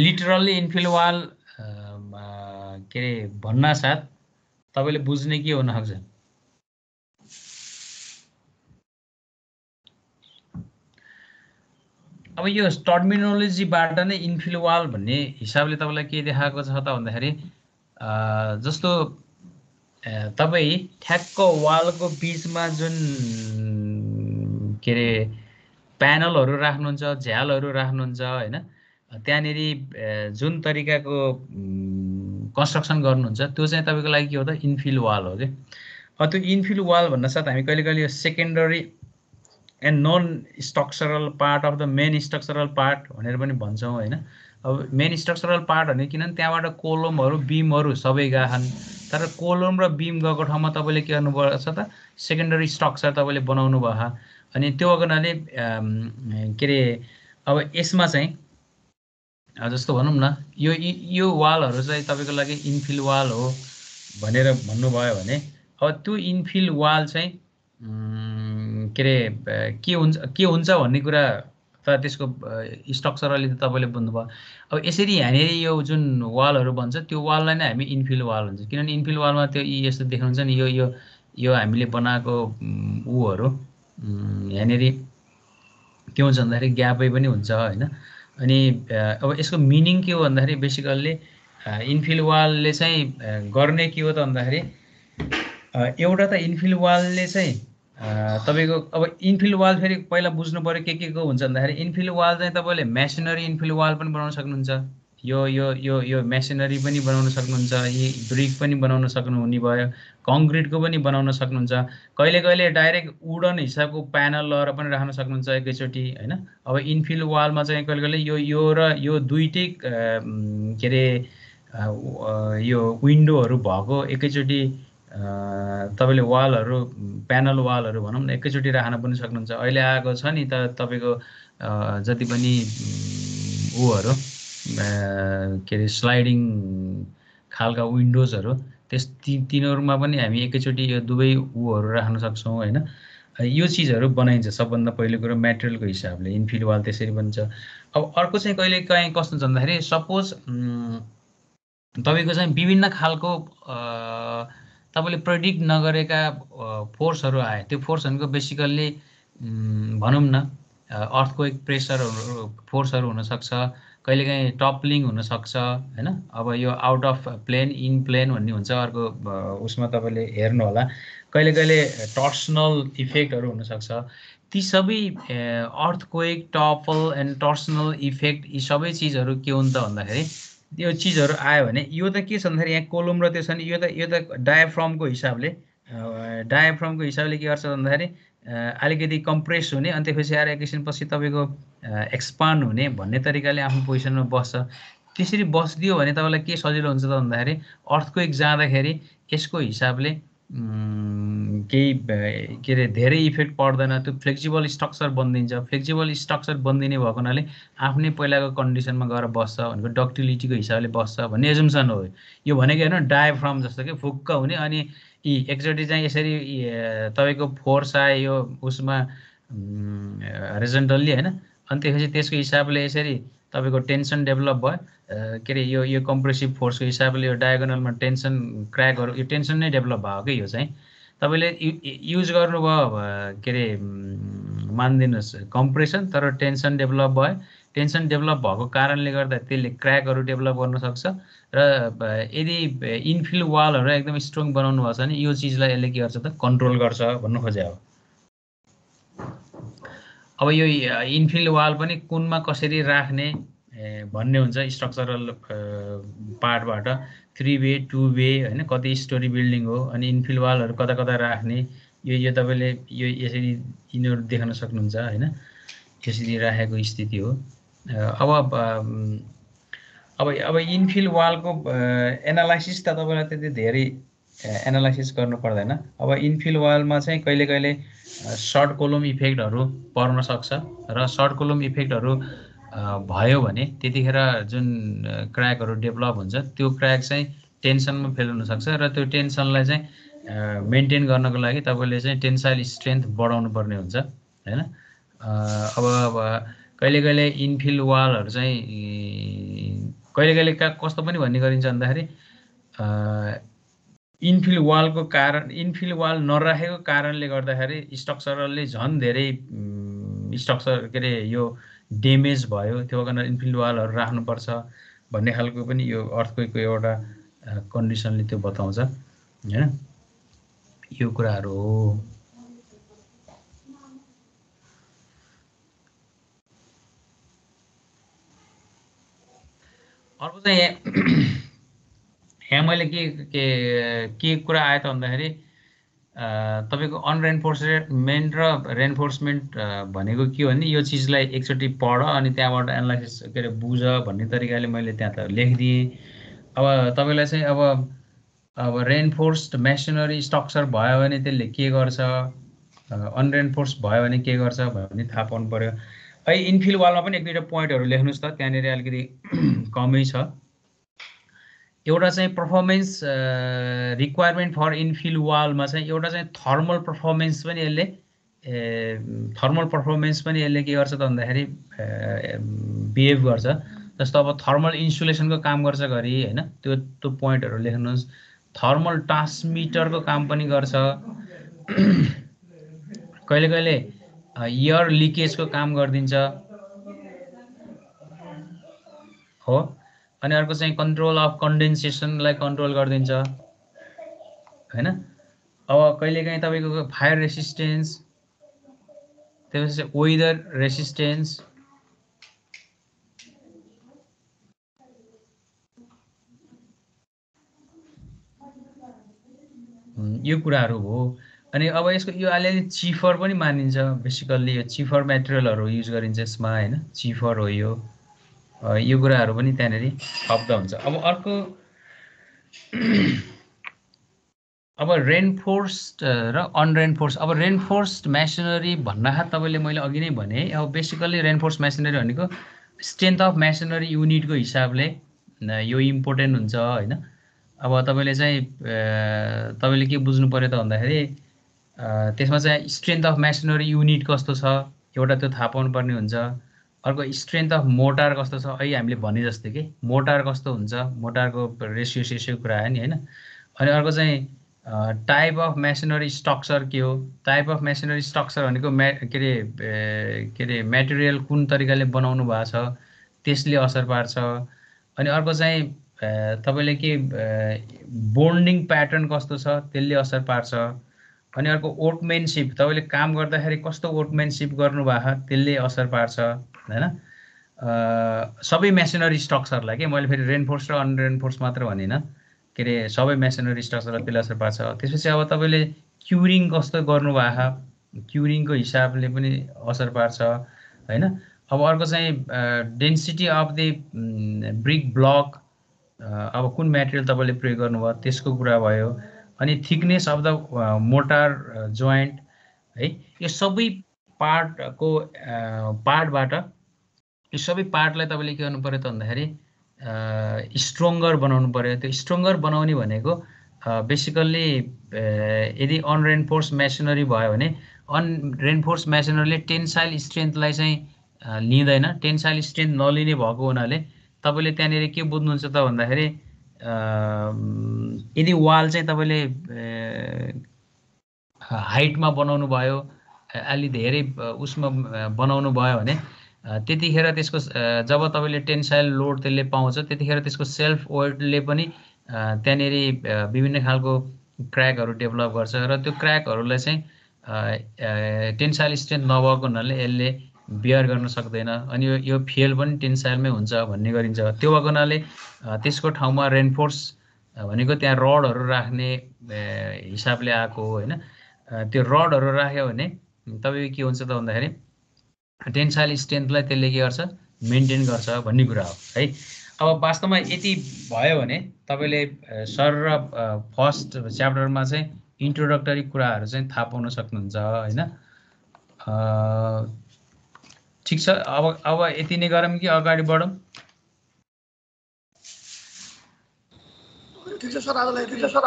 literally infill wall के अरे भन्नासाथ तपाईँले बुझ्ने के हुनसक्छ अब यो टर्मिनोलोजीबाट नै वाल भन्ने हिसाबले तपाईँलाई के देखाएको छ त भन्दाखेरि जस्तो तपाईँ ठ्याक्क वालको बिचमा जुन के अरे प्यानलहरू राख्नुहुन्छ झ्यालहरू राख्नुहुन्छ होइन त्यहाँनिर जुन तरिकाको कन्स्ट्रक्सन गर्नुहुन्छ त्यो चाहिँ तपाईँको लागि के हो त इन्फिल वाल हो कि त्यो इन्फिल वाल भन्नासाथ हामी कहिले कहिले यो secondary and non structural part of the main structural part भनेर पनि भन्छौँ होइन अब मेन स्ट्रक्चरल पार्ट भने किनभने त्यहाँबाट कोलमहरू बिमहरू सबै गएका तर कोलम र बिम गएको ठाउँमा तपाईँले के गर्नुपर्छ त सेकेन्डरी स्ट्रक्चर तपाईँले बनाउनु भयो अनि त्यो गर्नाले के अरे अब यसमा चाहिँ जस्तो भनौँ न यो यो वालहरू चाहिँ तपाईँको लागि इन्फिल वाल हो भनेर भन्नुभयो भने अब त्यो इन्फिल वाल चाहिँ के अरे के हुन्छ के हुन्छ भन्ने कुरा त त्यसको स्ट्रक्चर अलि त तपाईँले बुझ्नुभयो अब यसरी यहाँनिर यो जुन वालहरू भन्छ त्यो वाललाई नै हामी इन्फिल वाल हुन्छ किनभने इन्फिल वालमा त्यो यस्तो देख्नुहुन्छ नि यो यो यो हामीले बनाएको ऊहरू यहाँनिर के हुन्छ भन्दाखेरि ग्यापै पनि हुन्छ होइन अनि अब यसको मिनिङ के हो भन्दाखेरि बेसिकल्ली इन्फिल वालले चाहिँ गर्ने के हो त भन्दाखेरि एउटा त इन्फिल वालले चाहिँ तपाईँको अब इनफिल्ड वाल फेरि पहिला बुझ्नु पऱ्यो के के को हुन्छ भन्दाखेरि इनफिल्ड वाल चाहिँ तपाईँले मेसिनरी इनफिल्ड वाल पनि बनाउन सक्नुहुन्छ यो यो यो यो मेसिनरी पनि बनाउन सक्नुहुन्छ यी ब्रिक पनि बनाउन सक्नुहुने भयो कङ्क्रिटको पनि बनाउन सक्नुहुन्छ कहिले कहिले डाइरेक्ट उडन हिसाबको प्यानल लगाएर पनि राख्न सक्नुहुन्छ एकैचोटि होइन अब इनफिल्ड वालमा चाहिँ कहिले कहिले यो यो र यो दुइटै के अरे यो विन्डोहरू भएको एकैचोटि तपाईँले वालहरू प्यानल वालहरू भनौँ न एकैचोटि राख्न पनि सक्नुहुन्छ अहिले आएको छ नि त तपाईँको जति पनि ऊहरू के अरे स्लाइडिङ खालका विन्डोजहरू त्यस ती तिनीहरूमा पनि हामी एकैचोटि यो दुवै ऊहरू राख्न सक्छौँ होइन यो चिजहरू बनाइन्छ सबभन्दा पहिलो कुरो मेटेरियलको हिसाबले इन्फिल वाल त्यसरी बन्छ अब अर्को चाहिँ कहिले काहीँ कस्तो हुन्छ भन्दाखेरि सपोज तपाईँको चाहिँ विभिन्न खालको तपाईँले प्रडिक्ट नगरेका फोर्सहरू आए त्यो फोर्सहरूको बेसिकल्ली भनौँ न अर्थको एक प्रेसरहरू फोर्सहरू हुनसक्छ कहिलेकाहीँ टपलिङ हुनसक्छ होइन अब यो out of plane in plane भन्ने हुन्छ अर्को उसमा तपाईँले हेर्नु होला कहिले कहिले टर्सनल इफेक्टहरू हुनसक्छ ती सबै अर्थको एक टपल एन्ड टर्सनल इफेक्ट यी सबै चिजहरू के हुन् त भन्दाखेरि त्यो चिजहरू आयो भने यो त के छ भन्दाखेरि यहाँ कोलोम र त्यो छ नि यो त यो त डायफ्रमको हिसाबले डायफ्रमको हिसाबले के गर्छ भन्दाखेरि अलिकति कम्प्रेस हुने अनि त्यसपछि आएर एकैछिनपछि तपाईँको एक्सपान्ड हुने भन्ने तरिकाले आफ्नो पोजिसनमा बस्छ त्यसरी बसिदियो भने तपाईँलाई के सजिलो हुन्छ त भन्दाखेरि अर्थको एक जाँदाखेरि यसको हिसाबले केही के अरे धेरै इफेक्ट पर्दैन त्यो फ्लेक्सिबल स्ट्रक्चर बनिदिन्छ फ्लेक्सिबल स्ट्रक्चर बनिदिने भएको हुनाले आफ्नै पहिलाको कन्डिसनमा गएर बस्छ भनेको डक्टिलिटीको हिसाबले बस्छ भन्ने एजुम्सन हो यो भनेको होइन डायफ्राम जस्तो कि फुक्क हुने अनि यी एकचोटि चाहिँ यसरी तपाईँको फोर्स आयो यो उसमा रेजेन्टल्ली होइन अनि त्यसपछि त्यसको हिसाबले यसरी तपाईँको टेन्सन डेभलप भयो के अरे यो यो कम्प्रेसिभ फोर्सको हिसाबले यो डायगोनलमा टेन्सन क्र्याकहरू यो टेन्सन नै डेभलप भयो कि यो चाहिँ तपाईँले यु युज गर्नुभयो के अरे मानिदिनुहोस् कम्प्रेसन तर टेन्सन डेभलप भयो टेन्सन डेभलप भएको कारणले गर्दा त्यसले क्र्याकहरू डेभलप गर्नसक्छ र यदि इन्फिल वालहरू एकदम स्ट्रङ बनाउनु भएको छ भने यो चिजलाई यसले के गर्छ त कन्ट्रोल गर्छ भन्नु खोजे हो अब यो इन्फिल्ड वाल पनि कुनमा कसरी राख्ने भन्ने हुन्छ स्ट्रक्चरल पार्टबाट थ्री वे टु वे होइन कति स्टोरी बिल्डिङ हो अनि इन्फिल्ड वालहरू कता कता राख्ने यो यो तपाईँले यो यसरी यिनीहरू देख्न सक्नुहुन्छ होइन यसरी राखेको स्थिति हो अब अब अब इन्फिल वालको एनालाइसिस त तपाईँलाई त्यति धेरै एनालाइसिस गर्नु पर्दैन अब इन्फिल वालमा चाहिँ कहिले कहिले सर्ट कोलम इफेक्टहरू पर्न सक्छ र सर्ट कोलम इफेक्टहरू भयो भने त्यतिखेर जुन क्र्याकहरू डेभलप हुन्छ त्यो क्र्याक चाहिँ टेन्सनमा फेल हुनसक्छ र त्यो टेन्सनलाई चाहिँ मेन्टेन गर्नको लागि तपाईँले चाहिँ टेन्साइल स्ट्रेन्थ बढाउनु पर्ने हुन्छ होइन अब अब कहिले कहिले इनफिल वालहरू चाहिँ कहिले कहिले कहाँ कस्तो पनि भन्ने गरिन्छ भन्दाखेरि इन्फिल वालको कारण इन्फिल वाल नराखेको कारणले गर्दाखेरि स्ट्रक्चरलले झन् धेरै स्ट्रक्चर के अरे यो डेमेज भयो त्यो कारण इन्फिल वालहरू राख्नुपर्छ भन्ने खालको पनि यो अर्थको एउटा कन्डिसनले त्यो बताउँछ होइन यो कुराहरू हो अर्को चाहिँ यहाँ मैले के के के कुरा आयो त भन्दाखेरि तपाईँको अनरेन्फोर्समेन्ट र रेन्फोर्समेन्ट भनेको के हो भने यो चिजलाई एकचोटि पढ अनि त्यहाँबाट एनालाइसिस के अरे बुझ भन्ने तरिकाले मैले त्यहाँ त लेखिदिएँ अब तपाईँलाई चाहिँ अब अब रेनफोर्स्ड मेसिनरी स्ट्रक्चर भयो भने त्यसले के गर्छ अनरेन्फोर्स भयो भने के गर्छ भन्ने थाहा पाउनु पऱ्यो है इन्फिल वालमा पनि एक दुईवटा पोइन्टहरू लेख्नुहोस् त त्यहाँनिर अलिकति कमै छ एउटा चाहिँ पर्फर्मेन्स रिक्वायरमेन्ट फर इनफिल वालमा चाहिँ एउटा चाहिँ थर्मल पर्फर्मेन्स पनि यसले थर्मल पर्फर्मेन्स पनि यसले के गर्छ त भन्दाखेरि बिहेभ गर्छ जस्तो अब थर्मल इन्सुलेसनको काम गर्छ घरि होइन त्यो त्यो पोइन्टहरू लेख्नुहोस् थर्मल ट्रान्समिटरको काम पनि गर्छ कहिले कहिले एयर लिकेजको काम गरिदिन्छ हो अनि अर्को चाहिँ कन्ट्रोल अफ कन्डेन्सेसनलाई कन्ट्रोल गरिदिन्छ होइन अब कहिलेकाहीँ तपाईँको फायर रेसिस्टेन्स त्यसपछि वेदर रेसिस्टेन्स यो कुराहरू हो अनि अब यसको यो अलिअलि चिफर पनि मानिन्छ बेसिकल्ली यो चिफर मेटेरियलहरू युज गरिन्छ यसमा होइन चिफर हो यो यो कुराहरू पनि त्यहाँनिर शब्द हुन्छ अब अर्को अब रेनफोर्स्ड र अनरेनफोर्स अब रेनफोर्स्ड मेसनरी भन्नाखा तपाईँले मैले अघि नै भने अब बेसिकल्ली रेनफोर्स मेसनरी भनेको स्ट्रेन्थ अफ मेसनरी युनिटको हिसाबले यो इम्पोर्टेन्ट हुन्छ होइन अब तपाईँले चाहिँ तपाईँले के बुझ्नु पऱ्यो त भन्दाखेरि त्यसमा चाहिँ स्ट्रेन्थ अफ मेसनरी युनिट कस्तो छ एउटा त्यो थाहा पाउनुपर्ने हुन्छ अर्को स्ट्रेन्थ अफ मोटार कस्तो छ अहिले हामीले भने जस्तै कि मोटार कस्तो हुन्छ मोटारको रेसियो सेसियो कुरा आयो नि होइन अनि अर्को चाहिँ टाइप अफ मेसिनरी स्ट्रक्चर के हो टाइप अफ मेसिनरी स्ट्रक्चर भनेको म्या के अरे के अरे मेटेरियल कुन तरिकाले बनाउनु भएको छ त्यसले असर पार्छ अनि अर्को चाहिँ तपाईँले के बोन्डिङ प्याटर्न कस्तो छ त्यसले असर पार्छ अनि अर्को ओटमेनसिप तपाईँले काम गर्दाखेरि कस्तो ओटमेनसिप गर्नुभएको छ त्यसले असर पार्छ होइन सबै मेसिनरी स्ट्रक्चरलाई के मैले फेरि रेनफोर्स र अनरेनफोर्स मात्र भनिनँ के अरे सबै मेसिनरी स्ट्रक्चरलाई पिलर असर पार्छ त्यसपछि अब तपाईँले क्युरिङ कस्तो गर्नुभएको क्युरिङको हिसाबले पनि असर पार्छ होइन अब अर्को चाहिँ density of the brick block अब कुन मेटेरियल तपाईँले प्रयोग गर्नुभयो त्यसको कुरा भयो अनि thickness of the mortar joint है यो सबै पार्टको पार्टबाट यो सबै पार्टलाई तपाईँले के गर्नु पऱ्यो त भन्दाखेरि स्ट्रङ्गर बनाउनु पऱ्यो त्यो स्ट्रङ्गर बनाउने भनेको बेसिकल्ली यदि अनरेन्फोर्स मेसिनरी भयो भने अनरेन्फोर्स मेसिनरीले टेन्साइल स्ट्रेन्थलाई चाहिँ लिँदैन टेन्साइल स्ट्रेन्थ नलिने भएको हुनाले तपाईँले त्यहाँनिर के बुझ्नुहुन्छ त भन्दाखेरि यदि वाल चाहिँ तपाईँले हाइटमा बनाउनु भयो अलि धेरै उसमा बनाउनु भयो भने त्यतिखेर त्यसको जब तपाईँले टेन्साइल लोड त्यसले पाउँछ त्यतिखेर त्यसको सेल्फ वेटले पनि त्यहाँनिर विभिन्न खालको क्र्याकहरू डेभलप गर्छ र त्यो क्र्याकहरूलाई चाहिँ टेन्साइल स्ट्रेन्थ नभएको हुनाले यसले बियर गर्न सक्दैन अनि यो यो फेल पनि टेन्साइलमै हुन्छ भन्ने गरिन्छ त्यो भएको हुनाले त्यसको ठाउँमा रेनफोर्स भनेको त्यहाँ रडहरू राख्ने हिसाबले आएको होइन त्यो रडहरू राख्यो भने तपाईँको के हुन्छ त भन्दाखेरि टेन्साइल स्ट्रेन्थलाई त्यसले के गर्छ मेन्टेन गर्छ भन्ने कुरा हो है अब वास्तवमा यति भयो भने तपाईँले सर र फर्स्ट च्याप्टरमा चाहिँ इन्ट्रोडक्टरी कुराहरू चाहिँ थाहा पाउन सक्नुहुन्छ होइन ठिक छ अब अब यति नै गरौँ कि अगाडि बढौँ सर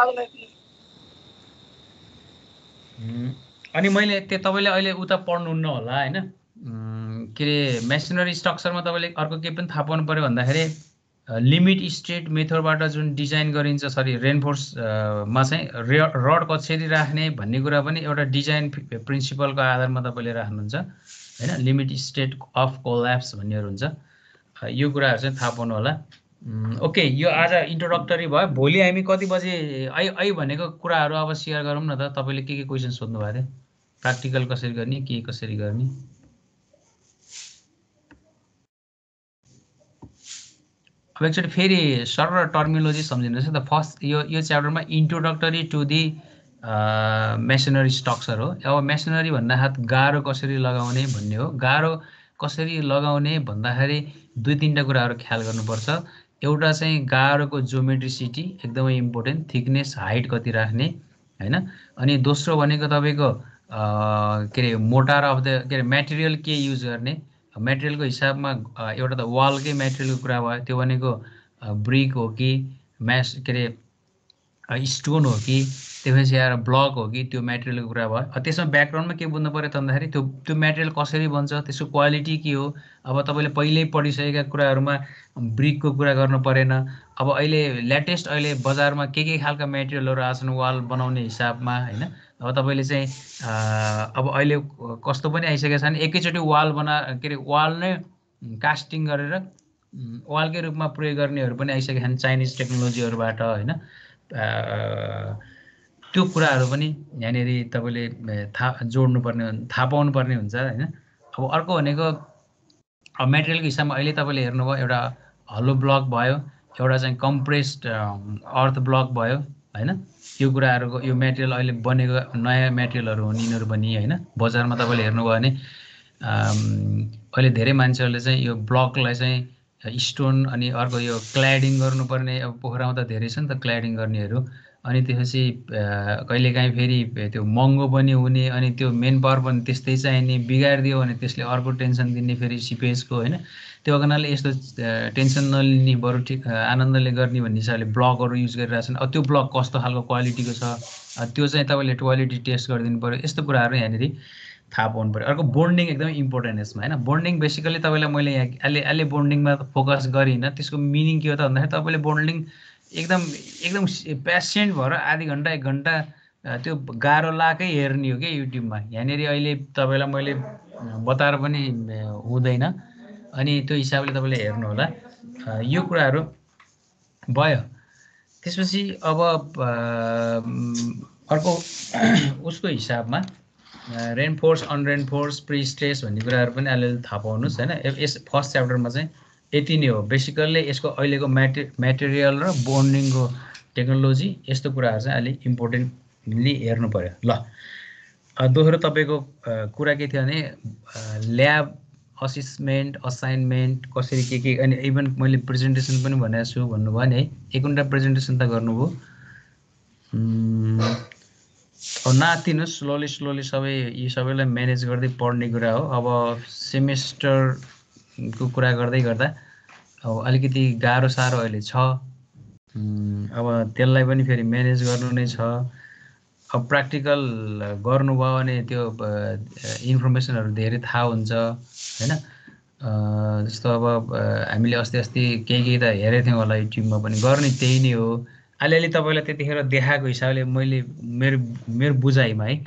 अनि मैले त्यो तपाईँले अहिले उता पढ्नुहुन्न होला होइन के अरे मेसिनरी स्ट्रक्चरमा तपाईँले अर्को के पनि थाहा पाउनु पऱ्यो भन्दाखेरि लिमिट स्ट्रेट मेथडबाट जुन डिजाइन गरिन्छ सरी रेनफोर्समा चाहिँ रे रड कसरी राख्ने भन्ने कुरा पनि एउटा डिजाइन प्रिन्सिपलको आधारमा तपाईँले राख्नुहुन्छ होइन लिमिट स्टेट अफ कोल्याप्स भन्नेहरू हुन्छ यो कुराहरू चाहिँ थाहा पाउनु होला ओके यो आज इन्ट्रोडक्टरी भयो भोलि हामी कति बजे आई ऐ भनेको कुराहरू अब सेयर गरौँ न त तपाईँले के के क्वेसन सोध्नु भएको थियो प्र्याक्टिकल कसरी गर्ने के कसरी गर्ने अब एकचोटि फेरि सरल टर्मिनोलोजी सम्झिनुहोस् है त फर्स्ट यो यो च्याप्टरमा introductory to the masonry structure हो अब मेसनरी हात गाह्रो कसरी लगाउने भन्ने हो गाह्रो कसरी लगाउने भन्दाखेरि दुई तिनवटा कुराहरू ख्याल गर्नुपर्छ एउटा चाहिँ गाह्रोको जोमेट्रिसिटी एकदमै इम्पोर्टेन्ट थिकनेस हाइट कति राख्ने होइन अनि दोस्रो भनेको तपाईँको के अरे मोटार अफ द के अरे मेटेरियल के युज गर्ने मेटेरियलको हिसाबमा एउटा त वालकै मेटेरियलको कुरा भयो त्यो भनेको ब्रिक हो कि म्यास के अरे स्टोन हो कि त्यसपछि आएर ब्लक हो कि त्यो मेटेरियलको कुरा भयो त्यसमा ब्याकग्राउन्डमा के बुझ्नु पऱ्यो त भन्दाखेरि त्यो त्यो मेटेरियल कसरी बन्छ त्यसको क्वालिटी के हो अब तपाईँले पहिल्यै पढिसकेका कुराहरूमा ब्रिकको कुरा गर्नु परेन अब अहिले लेटेस्ट अहिले बजारमा के के खालका मेटेरियलहरू आछन् वाल बनाउने हिसाबमा होइन अब तपाईँले चाहिँ अब अहिले कस्तो पनि आइसकेका छन् एकैचोटि वाल बना के अरे वाल नै कास्टिङ गरेर वालकै रूपमा प्रयोग गर्नेहरू पनि आइसकेका छन् चाइनिज टेक्नोलोजीहरूबाट होइन त्यो कुराहरू पनि यहाँनिर तपाईँले थाहा जोड्नुपर्ने थाहा पाउनुपर्ने हुन्छ होइन अब अर्को भनेको अब मेटेरियलको हिसाबमा अहिले तपाईँले हेर्नुभयो एउटा हलो ब्लक भयो एउटा चाहिँ कम्प्रेस्ड अर्थ ब्लक भयो होइन यो कुराहरूको यो मेटेरियल अहिले बनेको नयाँ मेटेरियलहरू हुन् यिनीहरू पनि होइन बजारमा तपाईँले हेर्नुभयो भने अहिले धेरै मान्छेहरूले चाहिँ यो ब्लकलाई चाहिँ स्टोन अनि अर्को यो क्ल्याडिङ गर्नुपर्ने अब पोखरामा त धेरै छ नि त क्ल्याडिङ गर्नेहरू अनि त्यसपछि कहिलेकाहीँ फेरि त्यो महँगो पनि हुने अनि त्यो मेन पावर पनि त्यस्तै चाहिने बिगारिदियो भने त्यसले अर्को टेन्सन दिने फेरि सिपेजको होइन त्यो कारणले यस्तो टेन्सन नलिने बरु ठिक आनन्दले गर्ने भन्ने हिसाबले ब्लकहरू युज गरिरहेछन् अब त्यो ब्लक कस्तो खालको क्वालिटीको छ त्यो चाहिँ तपाईँले क्वालिटी टेस्ट गरिदिनु पऱ्यो यस्तो कुराहरू यहाँनिर थाहा पाउनु पऱ्यो अर्को बोन्डिङ एकदमै इम्पोर्टेन्ट यसमा होइन बोन्डिङ बेसिकली तपाईँलाई मैले यहाँ अहिले अहिले बोन्डिङमा फोकस गरिनँ त्यसको मिनिङ के हो त भन्दाखेरि तपाईँले बोन्डिङ एकदम एकदम पेसेन्ट भएर आधी घन्टा एक घन्टा त्यो गाह्रो लाएकै हेर्ने हो कि युट्युबमा यहाँनिर अहिले तपाईँलाई मैले बताएर पनि हुँदैन अनि त्यो हिसाबले तपाईँले हेर्नु होला यो कुराहरू भयो त्यसपछि अब अर्को उसको हिसाबमा रेनफोर्स अनरेनफोर्स प्रिस्ट्रेस भन्ने कुराहरू पनि अलिअलि थाहा पाउनुहोस् होइन यस फर्स्ट च्याप्टरमा चाहिँ यति नै हो बेसिकल्ली यसको अहिलेको म्याटे मेटेरियल र बोन्डिङको टेक्नोलोजी यस्तो कुराहरू चाहिँ अलिक इम्पोर्टेन्टली हेर्नु पऱ्यो ल दोस्रो तपाईँको कुरा के थियो भने ल्याब असिसमेन्ट असाइनमेन्ट कसरी के के अनि इभन मैले प्रेजेन्टेसन पनि भनेको छु भन्नुभयो नि है एकवटा प्रेजेन्टेसन त गर्नुभयो नातिनु स्लोली स्लोली सबै यी सबैलाई म्यानेज गर्दै पढ्ने कुरा हो अब सेमेस्टरको कुरा गर्दै गर्दा अब अलिकति गाह्रो साह्रो अहिले छ अब त्यसलाई पनि फेरि म्यानेज गर्नु नै छ अब प्र्याक्टिकल गर्नुभयो भने त्यो इन्फर्मेसनहरू धेरै थाहा हुन्छ होइन जस्तो अब हामीले अस्ति अस्ति केही केही त हेरेको थियौँ होला युट्युबमा पनि गर्ने त्यही नै हो अलिअलि तपाईँलाई त्यतिखेर देखाएको हिसाबले मैले मेरो मेरो बुझाइमा है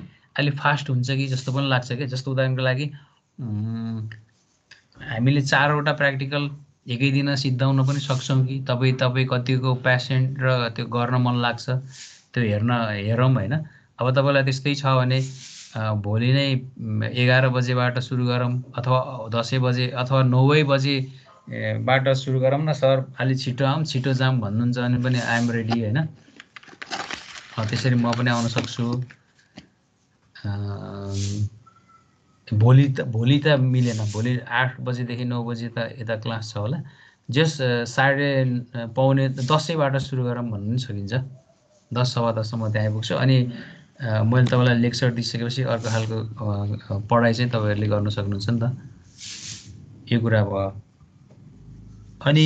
अलि फास्ट हुन्छ कि जस्तो पनि लाग्छ कि जस्तो उदाहरणको लागि हामीले चारवटा प्र्याक्टिकल एकै दिन सिद्धाउन पनि सक्छौँ कि तपाईँ तपाईँ कतिको पेसेन्ट र त्यो गर्न मन लाग्छ त्यो हेर्न हेरौँ होइन अब तपाईँलाई त्यस्तै छ भने भोलि नै एघार बजेबाट सुरु गरौँ अथवा दसै बजे अथवा बजे बजेबाट सुरु गरौँ न सर अलि छिटो आऊँ छिटो जाम भन्नुहुन्छ भने पनि आइएम रेडी होइन त्यसरी म पनि आउन सक्छु भोलि त भोलि त मिलेन भोलि आठ बजीदेखि नौ बजी त यता क्लास छ होला जस साढे पाउने दसैँबाट सुरु गरौँ भन्नु पनि सकिन्छ दस सवा दससम्म त्यहाँ आइपुग्छु अनि मैले तपाईँलाई लेक्चर दिइसकेपछि अर्को खालको पढाइ चाहिँ तपाईँहरूले गर्न सक्नुहुन्छ नि त यो कुरा भयो अनि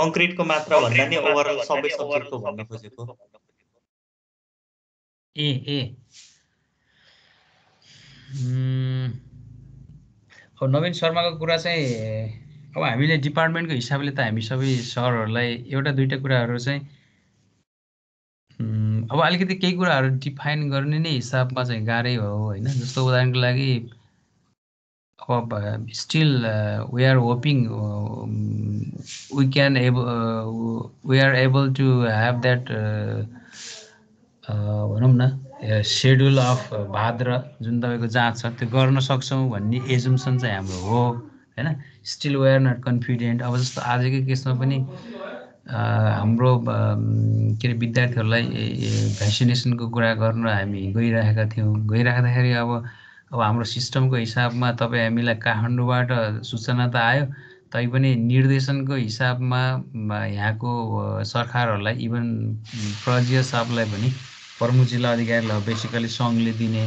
कङ्क्रिटको मात्रा भन्दा नि ओभरअल सबै सब्जेक्टको भन्नु खोजेको ए ए अब नवीन शर्माको कुरा चाहिँ अब हामीले डिपार्टमेन्टको हिसाबले त हामी सबै सरहरूलाई एउटा दुइटा कुराहरू चाहिँ अब अलिकति केही कुराहरू डिफाइन गर्ने नै हिसाबमा चाहिँ गाह्रै हो होइन जस्तो उदाहरणको लागि अब still we are hoping we can ab we are able to have that भनौँ न सेड्युल अफ भाद्र जुन तपाईँको जाँच छ त्यो गर्न सक्छौँ भन्ने एजुम्सन चाहिँ हाम्रो हो होइन स्टिल वेआर नट कन्फिडेन्ट अब जस्तो आजकै केसमा पनि हाम्रो के अरे विद्यार्थीहरूलाई भ्याक्सिनेसनको कुरा गर्न हामी गइरहेका थियौँ गइराख्दाखेरि अब अब हाम्रो सिस्टमको हिसाबमा तपाईँ हामीलाई काठमाडौँबाट सूचना त आयो तैपनि निर्देशनको हिसाबमा यहाँको सरकारहरूलाई इभन प्रजीय साहबलाई पनि प्रमुख जिल्ला अधिकारीलाई बेसिकली सङ्घले दिने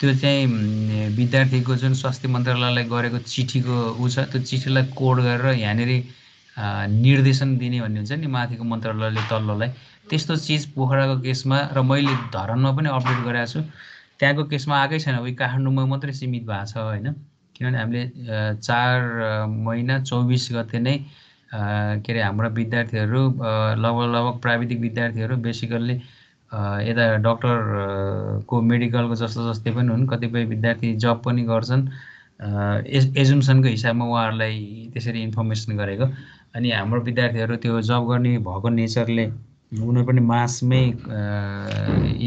त्यो चाहिँ विद्यार्थीको जुन स्वास्थ्य मन्त्रालयलाई गरेको चिठीको ऊ छ त्यो चिठीलाई कोड गरेर यहाँनिर निर्देशन दिने भन्ने हुन्छ नि माथिको मन्त्रालयले तल्लोलाई त्यस्तो चिज पोखराको केसमा र मैले धरनमा पनि अपडेट गराएको छु त्यहाँको केसमा आएकै छैन उयो काठमाडौँमा मात्रै सीमित भएको छ होइन किनभने हामीले चार महिना चौबिस गते नै के अरे हाम्रा विद्यार्थीहरू लगभग लगभग प्राविधिक विद्यार्थीहरू बेसिकल्ली यता डक्टरको मेडिकलको जस्तो जस्तै पनि हुन् कतिपय विद्यार्थी जब पनि गर्छन् एज एजुम्सनको हिसाबमा उहाँहरूलाई त्यसरी इन्फर्मेसन गरेको अनि हाम्रो विद्यार्थीहरू त्यो जब गर्ने भएको नेचरले उनीहरू पनि मासमै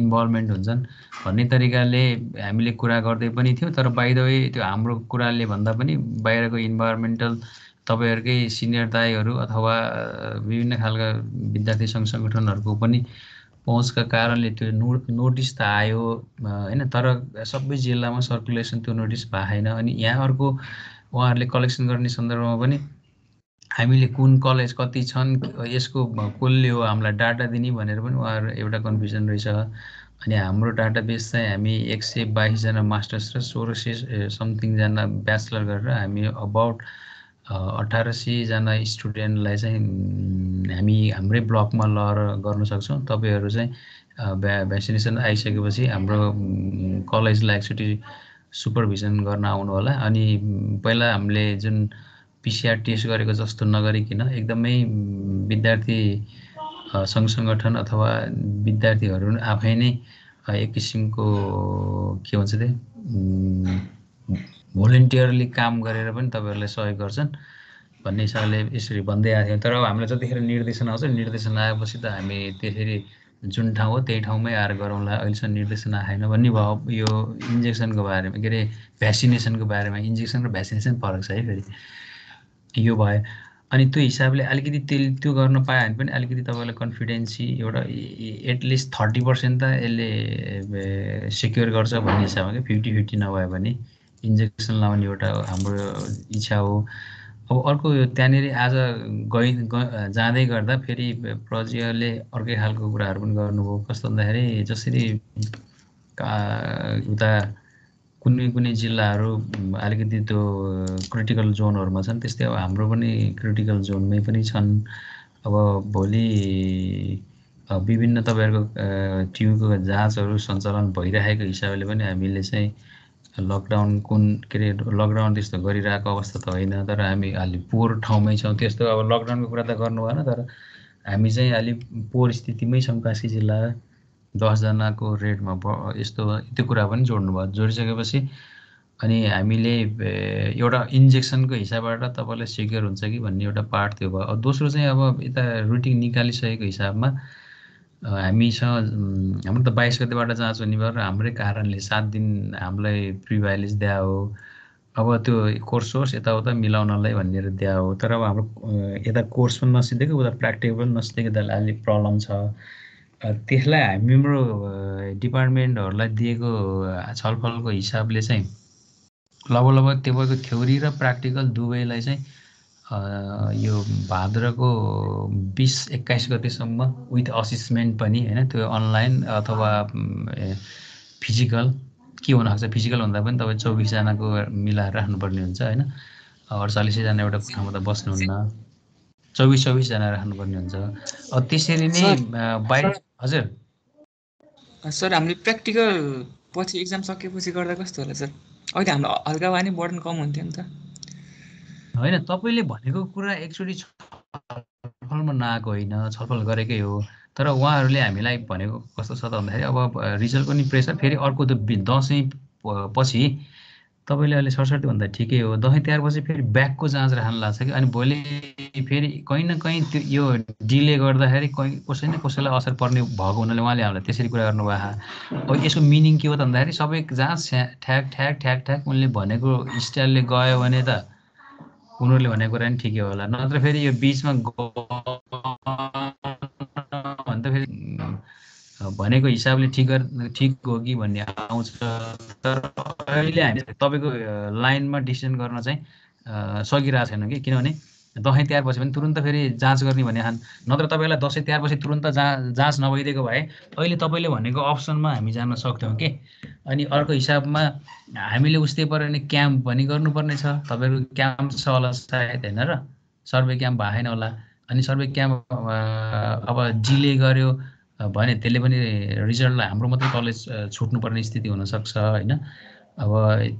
इन्भल्भमेन्ट हुन्छन् भन्ने तरिकाले हामीले कुरा गर्दै पनि थियौँ तर बाहिर वे त्यो हाम्रो कुराले भन्दा पनि बाहिरको इन्भाइरोमेन्टल तपाईँहरूकै सिनियर दाईहरू अथवा विभिन्न खालका विद्यार्थी सङ्घ सङ्गठनहरूको पनि पहुँचका कारणले त्यो नो नोटिस त आयो होइन तर सबै जिल्लामा सर्कुलेसन त्यो नोटिस भएन अनि यहाँ अर्को उहाँहरूले कलेक्सन गर्ने सन्दर्भमा पनि हामीले कुन कलेज कति छन् यसको कसले हो हामीलाई डाटा दिने भनेर पनि उहाँहरू एउटा कन्फ्युजन रहेछ अनि हाम्रो डाटाबेस चाहिँ हामी एक सय बाइसजना मास्टर्स र सोह्र सय समथिङजना ब्याचलर गरेर हामी अबाउट अठार सयजना स्टुडेन्टलाई चाहिँ हामी हाम्रै ब्लकमा लहर गर्न सक्छौँ तपाईँहरू चाहिँ भ्या भ्याक्सिनेसन आइसकेपछि हाम्रो कलेजलाई एकचोटि सुपरभिजन गर्न आउनु होला अनि पहिला हामीले जुन पिसिआर टेस्ट गरेको जस्तो नगरिकन एकदमै विद्यार्थी सङ्घ सङ्गठन अथवा विद्यार्थीहरू आफै नै एक किसिमको के भन्छ त्यही भोलिन्टियरली काम गरेर पनि तपाईँहरूले सहयोग गर्छन् भन्ने हिसाबले यसरी भन्दै आएको थियौँ तर अब हामीलाई जतिखेर निर्देशन आउँछ निर्देशन आएपछि त हामी त्यसरी जुन ठाउँ हो त्यही ठाउँमै आएर गरौँला अहिलेसम्म निर्देशन आएन भन्ने भयो यो इन्जेक्सनको बारेमा के अरे भ्याक्सिनेसनको बारेमा इन्जेक्सन र भ्याक्सिनेसन फरक छ है फेरि यो भयो अनि त्यो हिसाबले अलिकति त्यो त्यो गर्न पायो भने पनि अलिकति तपाईँलाई कन्फिडेन्सी एउटा एटलिस्ट थर्टी पर्सेन्ट त यसले सेक्योर गर्छ भन्ने हिसाबमा कि फिफ्टी फिफ्टी नभए भने इन्जेक्सन लाउने एउटा हाम्रो इच्छा हो अब अर्को यो त्यहाँनिर आज गइ जाँदै गर्दा फेरि प्रज्यले अर्कै खालको कुराहरू पनि गर्नुभयो कस्तो भन्दाखेरि जसरी उता कुनै कुनै जिल्लाहरू अलिकति त्यो क्रिटिकल जोनहरूमा छन् त्यस्तै अब हाम्रो पनि क्रिटिकल जोनमै पनि छन् अब भोलि विभिन्न तपाईँहरूको टिमको जाँचहरू सञ्चालन भइरहेको हिसाबले पनि हामीले चाहिँ लकडाउन कुन के अरे लकडाउन त्यस्तो गरिरहेको अवस्था त होइन तर हामी अलि पोहोर ठाउँमै छौँ त्यस्तो अब लकडाउनको कुरा त गर्नु भएन तर हामी चाहिँ अलि पोहोर स्थितिमै छौँ काशी जिल्ला दसजनाको रेटमा यस्तो त्यो कुरा पनि जोड्नु भयो जोडिसकेपछि अनि हामीले एउटा इन्जेक्सनको हिसाबबाट तपाईँलाई सिक्योर हुन्छ कि भन्ने एउटा पार्ट त्यो भयो दोस्रो चाहिँ अब यता रुटिन निकालिसकेको हिसाबमा हामी हामीसँग हाम्रो त बाइस गतिबाट जाँच हुने भयो र हाम्रै कारणले सात दिन हामीलाई प्रिभाइलेज दिया हो अब त्यो कोर्स सोर्स यताउता मिलाउनलाई भनेर दिया हो तर अब हाम्रो यता कोर्स पनि नसिधेको उता प्र्याक्टिकल पनि नसिधेको त्यसलाई अलिक प्रब्लम छ त्यसलाई हाम्रो डिपार्टमेन्टहरूलाई दिएको छलफलको हिसाबले चाहिँ लगभग लगभग त्यो भएको थ्योरी र प्र्याक्टिकल दुवैलाई चाहिँ यो भाद्रको बिस एक्काइस गतेसम्म विथ असिसमेन्ट पनि होइन त्यो अनलाइन अथवा फिजिकल के हुनसक्छ फिजिकल भन्दा पनि तपाईँ चौबिसजनाको मिलाएर राख्नुपर्ने हुन्छ होइन अडचालिसैजना एउटा ठाउँमा त बस्नुहुन्न चौबिस चौबिसजना राख्नुपर्ने हुन्छ त्यसरी नै बाहिर हजुर सर हामीले प्र्याक्टिकल पछि एक्जाम सकेपछि गर्दा कस्तो होला सर अहिले हाम्रो हल्का भए नि बर्डन कम हुन्थ्यो नि त होइन तपाईँले भनेको कुरा एकचोटि छलफलमा नआएको होइन छलफल गरेकै हो तर उहाँहरूले हामीलाई भनेको कस्तो छ त भन्दाखेरि अब रिजल्टको नि प्रेसर फेरि अर्को त दसैँ पछि तपाईँले अहिले सडसठी भन्दा ठिकै हो दसैँ तिहार पछि फेरि ब्याकको जाँच राख्न लाग्छ कि अनि भोलि फेरि कहीँ न कहीँ त्यो यो डिले गर्दाखेरि कहीँ कसै न कसैलाई असर पर्ने भएको हुनाले उहाँले हामीलाई त्यसरी कुरा गर्नुभएको अब यसको मिनिङ के हो त भन्दाखेरि सबै जाँच ठ्याक ठ्याक ठ्याक ठ्याक उनले भनेको स्टाइलले गयो भने त उनीहरूले भनेको कुरा नि ठिकै होला नत्र फेरि यो बिचमा भन्दा फेरि भनेको हिसाबले ठिक ठिक हो कि भन्ने आउँछ तर अहिले हामी तपाईँको लाइनमा डिसिजन गर्न चाहिँ सकिरहेको छैन कि किनभने दसैँ पछि पनि तुरन्त फेरि जाँच गर्ने भने खान् नत्र तपाईँलाई दसैँ तिहारपछि तुरन्त जा जाँच नभइदिएको भए अहिले तपाईँले भनेको अप्सनमा हामी जान सक्थ्यौँ कि अनि अर्को हिसाबमा हामीले उस्तै पऱ्यो भने क्याम्प पनि गर्नुपर्ने छ तपाईँहरूको क्याम्प छ होला सायद होइन र सर्वे क्याम्प भएन होला अनि सर्वे क्याम्प अब जिले गर्यो भने त्यसले पनि रिजल्टलाई हाम्रो मात्रै कलेज छुट्नुपर्ने स्थिति हुनसक्छ होइन अब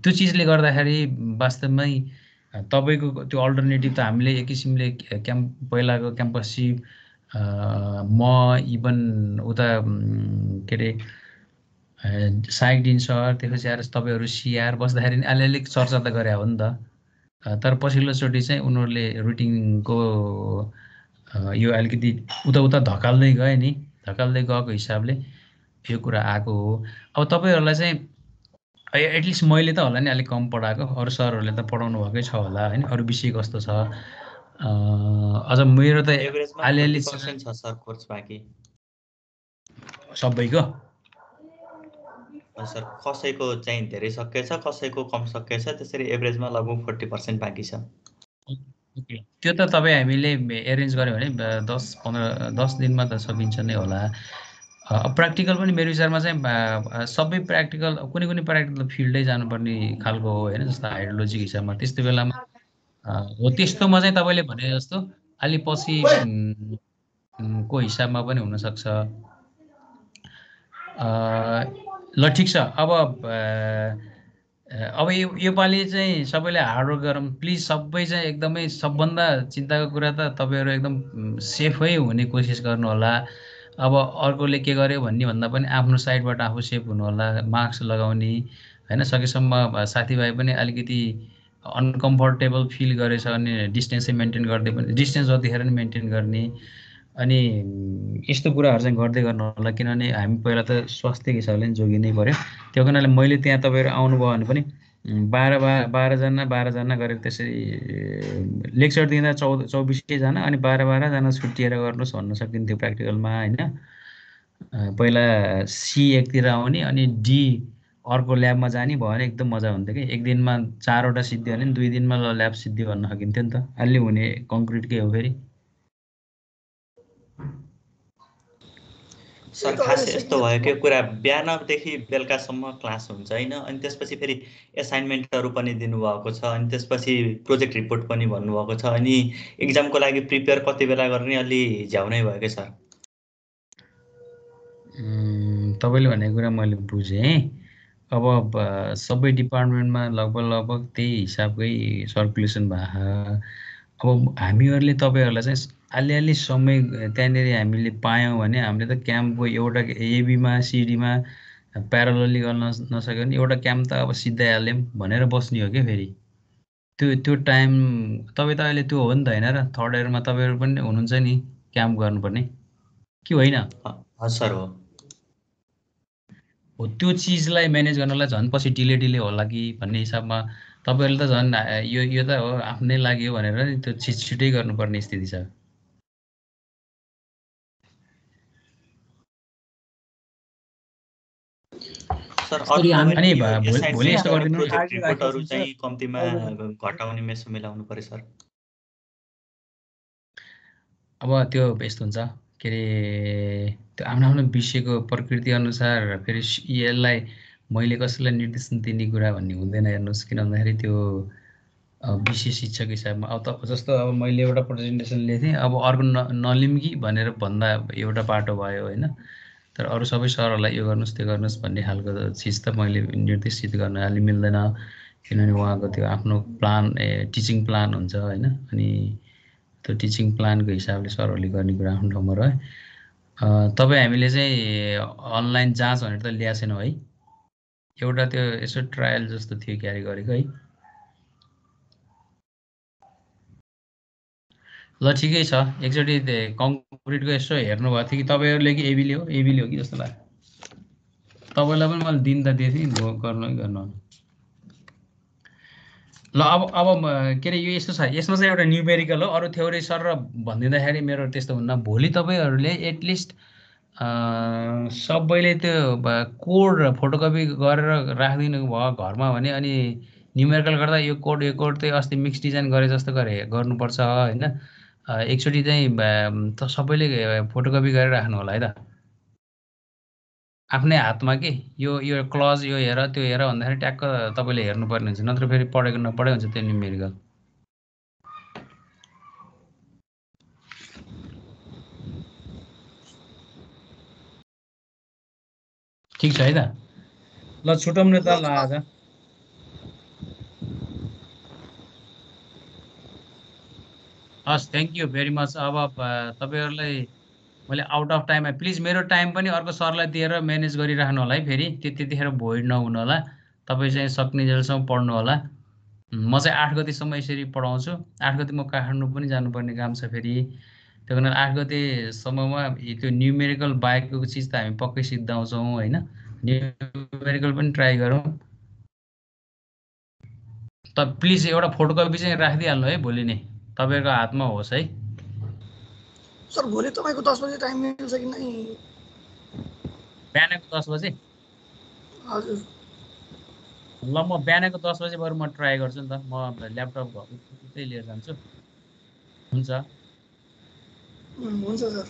त्यो चिजले गर्दाखेरि वास्तवमै तपाईँको त्यो अल्टरनेटिभ त हामीले एक किसिमले क्याम्प पहिलाको क्याम्पस क्याम्पसी म इभन उता के अरे साइक डिन सर त्यसपछि आएर तपाईँहरू सिआर बस्दाखेरि अलिअलि चर्चा त गरे हो नि त तर पछिल्लोचोटि चाहिँ उनीहरूले रुटिनको यो अलिकति उता उता धकाल्दै गयो नि धकाल्दै गएको हिसाबले यो कुरा आएको हो अब तपाईँहरूलाई चाहिँ एटलिस्ट मैले त होला नि अलिक कम पढाएको अरू सरहरूले त पढाउनु भएकै छ होला होइन अरू विषय कस्तो छ अझ मेरो त अलिअलि छ सर कोर्स बाँकी सबैको सर कसैको चाहिँ धेरै छ कसैको कम छ त्यसरी एभरेजमा लगभग फोर्टी पर्सेन्ट बाँकी छ त्यो त तपाईँ हामीले एरेन्ज गऱ्यो भने दस पन्ध्र दस दिनमा त सकिन्छ नै होला प्र्याक्टिकल पनि मेरो विचारमा चाहिँ सबै प्र्याक्टिकल कुनै कुनै प्र्याक्टिकल फिल्डै जानुपर्ने खालको हो होइन जस्तो हाइड्रोलोजीको हिसाबमा त्यस्तो बेलामा हो त्यस्तोमा चाहिँ तपाईँले भने जस्तो अलि पछि को हिसाबमा पनि हुनसक्छ ल ठिक छ अब अब यो योपालि चाहिँ सबैले हार्डवर्क गरौँ प्लिज सबै चाहिँ एकदमै सबभन्दा चिन्ताको कुरा त तपाईँहरू एकदम सेफै हुने कोसिस गर्नुहोला अब अर्कोले के गर्यो भन्ने भन्दा पनि आफ्नो साइडबाट आफू सेफ हुनुहोला मास्क लगाउने होइन सकेसम्म साथीभाइ पनि अलिकति अनकम्फर्टेबल फिल गरेछ अनि डिस्टेन्सै मेन्टेन गर्दै पनि डिस्टेन्स जतिखेर पनि मेन्टेन गर्ने अनि यस्तो कुराहरू चाहिँ गर्दै गर्नु होला किनभने हामी पहिला त स्वास्थ्यको हिसाबले जोगिनै पऱ्यो त्यो कारणले मैले त्यहाँ तपाईँहरू आउनुभयो भने पनि बाह्र बाह्र बाह्रजना बाह्रजना गरेर त्यसरी लेक्चर दिँदा चौ चौबिसैजना अनि बाह्र बाह्रजना छुट्टिएर गर्नुहोस् भन्न सकिन्थ्यो प्र्याक्टिकलमा होइन पहिला सी एकतिर आउने अनि डी अर्को ल्याबमा जाने भयो भने एकदम मजा हुन्थ्यो कि एक दिनमा चारवटा सिद्धि भने दुई दिनमा ल ल्याब सिद्धि भन्न सकिन्थ्यो नि त अहिले हुने कङ्क्रिटकै हो फेरि सर खास यस्तो भयो कि कुरा बिहानदेखि बेलुकासम्म क्लास हुन्छ होइन अनि त्यसपछि फेरि एसाइनमेन्टहरू पनि दिनुभएको छ अनि त्यसपछि प्रोजेक्ट रिपोर्ट पनि भन्नुभएको छ अनि इक्जामको लागि प्रिपेयर कति बेला गर्ने अलि झ्याउनै भयो कि सर तपाईँले भनेको कुरा मैले बुझेँ अब सबै डिपार्टमेन्टमा लगभग लगभग त्यही हिसाबकै सर्कुलेसन भएको अब हामीहरूले तपाईँहरूलाई चाहिँ अलिअलि समय त्यहाँनिर हामीले पायौँ भने हामीले त क्याम्पको एउटा एबीमा सिडीमा प्यारलली गर्न नसक्यो भने एउटा क्याम्प त अब सिधाइहाल्यौँ भनेर बस्ने हो क्या फेरि त्यो त्यो टाइम तपाईँ त अहिले त्यो हो नि त होइन र थर्ड इयरमा तपाईँहरू पनि हुनुहुन्छ नि क्याम्प गर्नुपर्ने कि होइन सर हो हो त्यो चिजलाई म्यानेज गर्नलाई झन् पछि डिले डिले होला कि भन्ने हिसाबमा तपाईँहरूले त झन् यो यो त हो आफ्नै लागि हो भनेर त्यो छिट छिटै गर्नुपर्ने स्थिति छ अब त्यो यस्तो हुन्छ के अरे त्यो आफ्नो आफ्नो विषयको प्रकृति अनुसार फेरि यसलाई मैले कसैलाई निर्देशन दिने कुरा भन्ने हुँदैन हेर्नुहोस् किन भन्दाखेरि त्यो विशेष शिक्षक हिसाबमा अब त जस्तो अब मैले एउटा प्रेजेन्टेसन लिएको थिएँ अब अर्को न नलिम्गी भनेर भन्दा एउटा पाटो भयो होइन तर अरू सबै सरहरूलाई यो गर्नुहोस् त्यो गर्नुहोस् भन्ने खालको चिज त मैले निर्देशित गर्न अलि मिल्दैन किनभने उहाँको त्यो आफ्नो प्लान ए टिचिङ प्लान हुन्छ होइन अनि त्यो टिचिङ प्लानको हिसाबले सरहरूले गर्ने कुरा आफ्नो ठाउँमा रह्यो तपाईँ हामीले चाहिँ अनलाइन जाँच भनेर त ल्याएको छैनौँ है एउटा त्यो यसो ट्रायल जस्तो थियो क्यारी गरेको है ल ठिकै छ एकचोटि कङ्क्रिटको यसो हेर्नुभएको थियो कि तपाईँहरूले कि एबिली हो एबिली हो कि जस्तो लाग्यो तपाईँलाई पनि मैले दिन त दिएको थिएँ नि गर्नु गर्नु ल अब अब के अरे यो यस्तो छ यसमा चाहिँ एउटा न्युमेरिकल हो अरू थ्योरी सर र भनिदिँदाखेरि मेरो त्यस्तो हुन्न भोलि तपाईँहरूले एटलिस्ट सबैले त्यो कोड र फोटोकपी गरेर राखिदिनु भयो घरमा भने अनि न्युमेरिकल गर्दा यो कोड यो कोड चाहिँ अस्ति मिक्स डिजाइन गरे जस्तो गरे गर्नुपर्छ होइन एकचोटि चाहिँ सबैले फोटोकपी गरेर राख्नु होला है त आफ्नै हातमा के यो यो क्लज यो हेर त्यो हेर भन्दाखेरि ट्याक्क तपाईँले हेर्नुपर्ने हुन्छ नत्र फेरि पढेको नपढेको हुन्छ त्यो न्युमेरिकल ठिक छ है त ल छुटौँ न त ल आज हस् थ्याङ्क यू भेरी मच अब तपाईँहरूलाई मैले आउट अफ टाइममा प्लिज मेरो टाइम पनि अर्को सरलाई दिएर म्यानेज गरिराख्नु होला है फेरि त्यो त्यतिखेर भोइड नहुनु होला तपाईँ चाहिँ सक्ने जेलसम्म पढ्नु होला म चाहिँ आठ गतिसम्म यसरी पढाउँछु आठ गति म काठमाडौँ पनि जानुपर्ने काम छ फेरि त्यो कारण आठ गतेसम्ममा त्यो न्युमेरिकल बाहेकको चिज त हामी पक्कै सिद्धाउँछौँ होइन न्युमेरिकल पनि ट्राई गरौँ त प्लिज एउटा फोटोकपी चाहिँ राखिदिइहाल्नु है भोलि नै तपाईँको हातमा होस् है सर भोलि तपाईँको दस बजे टाइम मिल्छ कि नै बिहानको दस बजे हजुर ल म बिहानको दस बजे बरु म ट्राई गर्छु नि त म ल्यापटप घरको त्यही लिएर जान्छु हुन्छ हुन्छ सर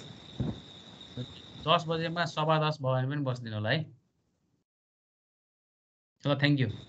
दस बजेमा सभा दस भयो भने पनि बस्दिनु होला है ल थ्याङ्क यू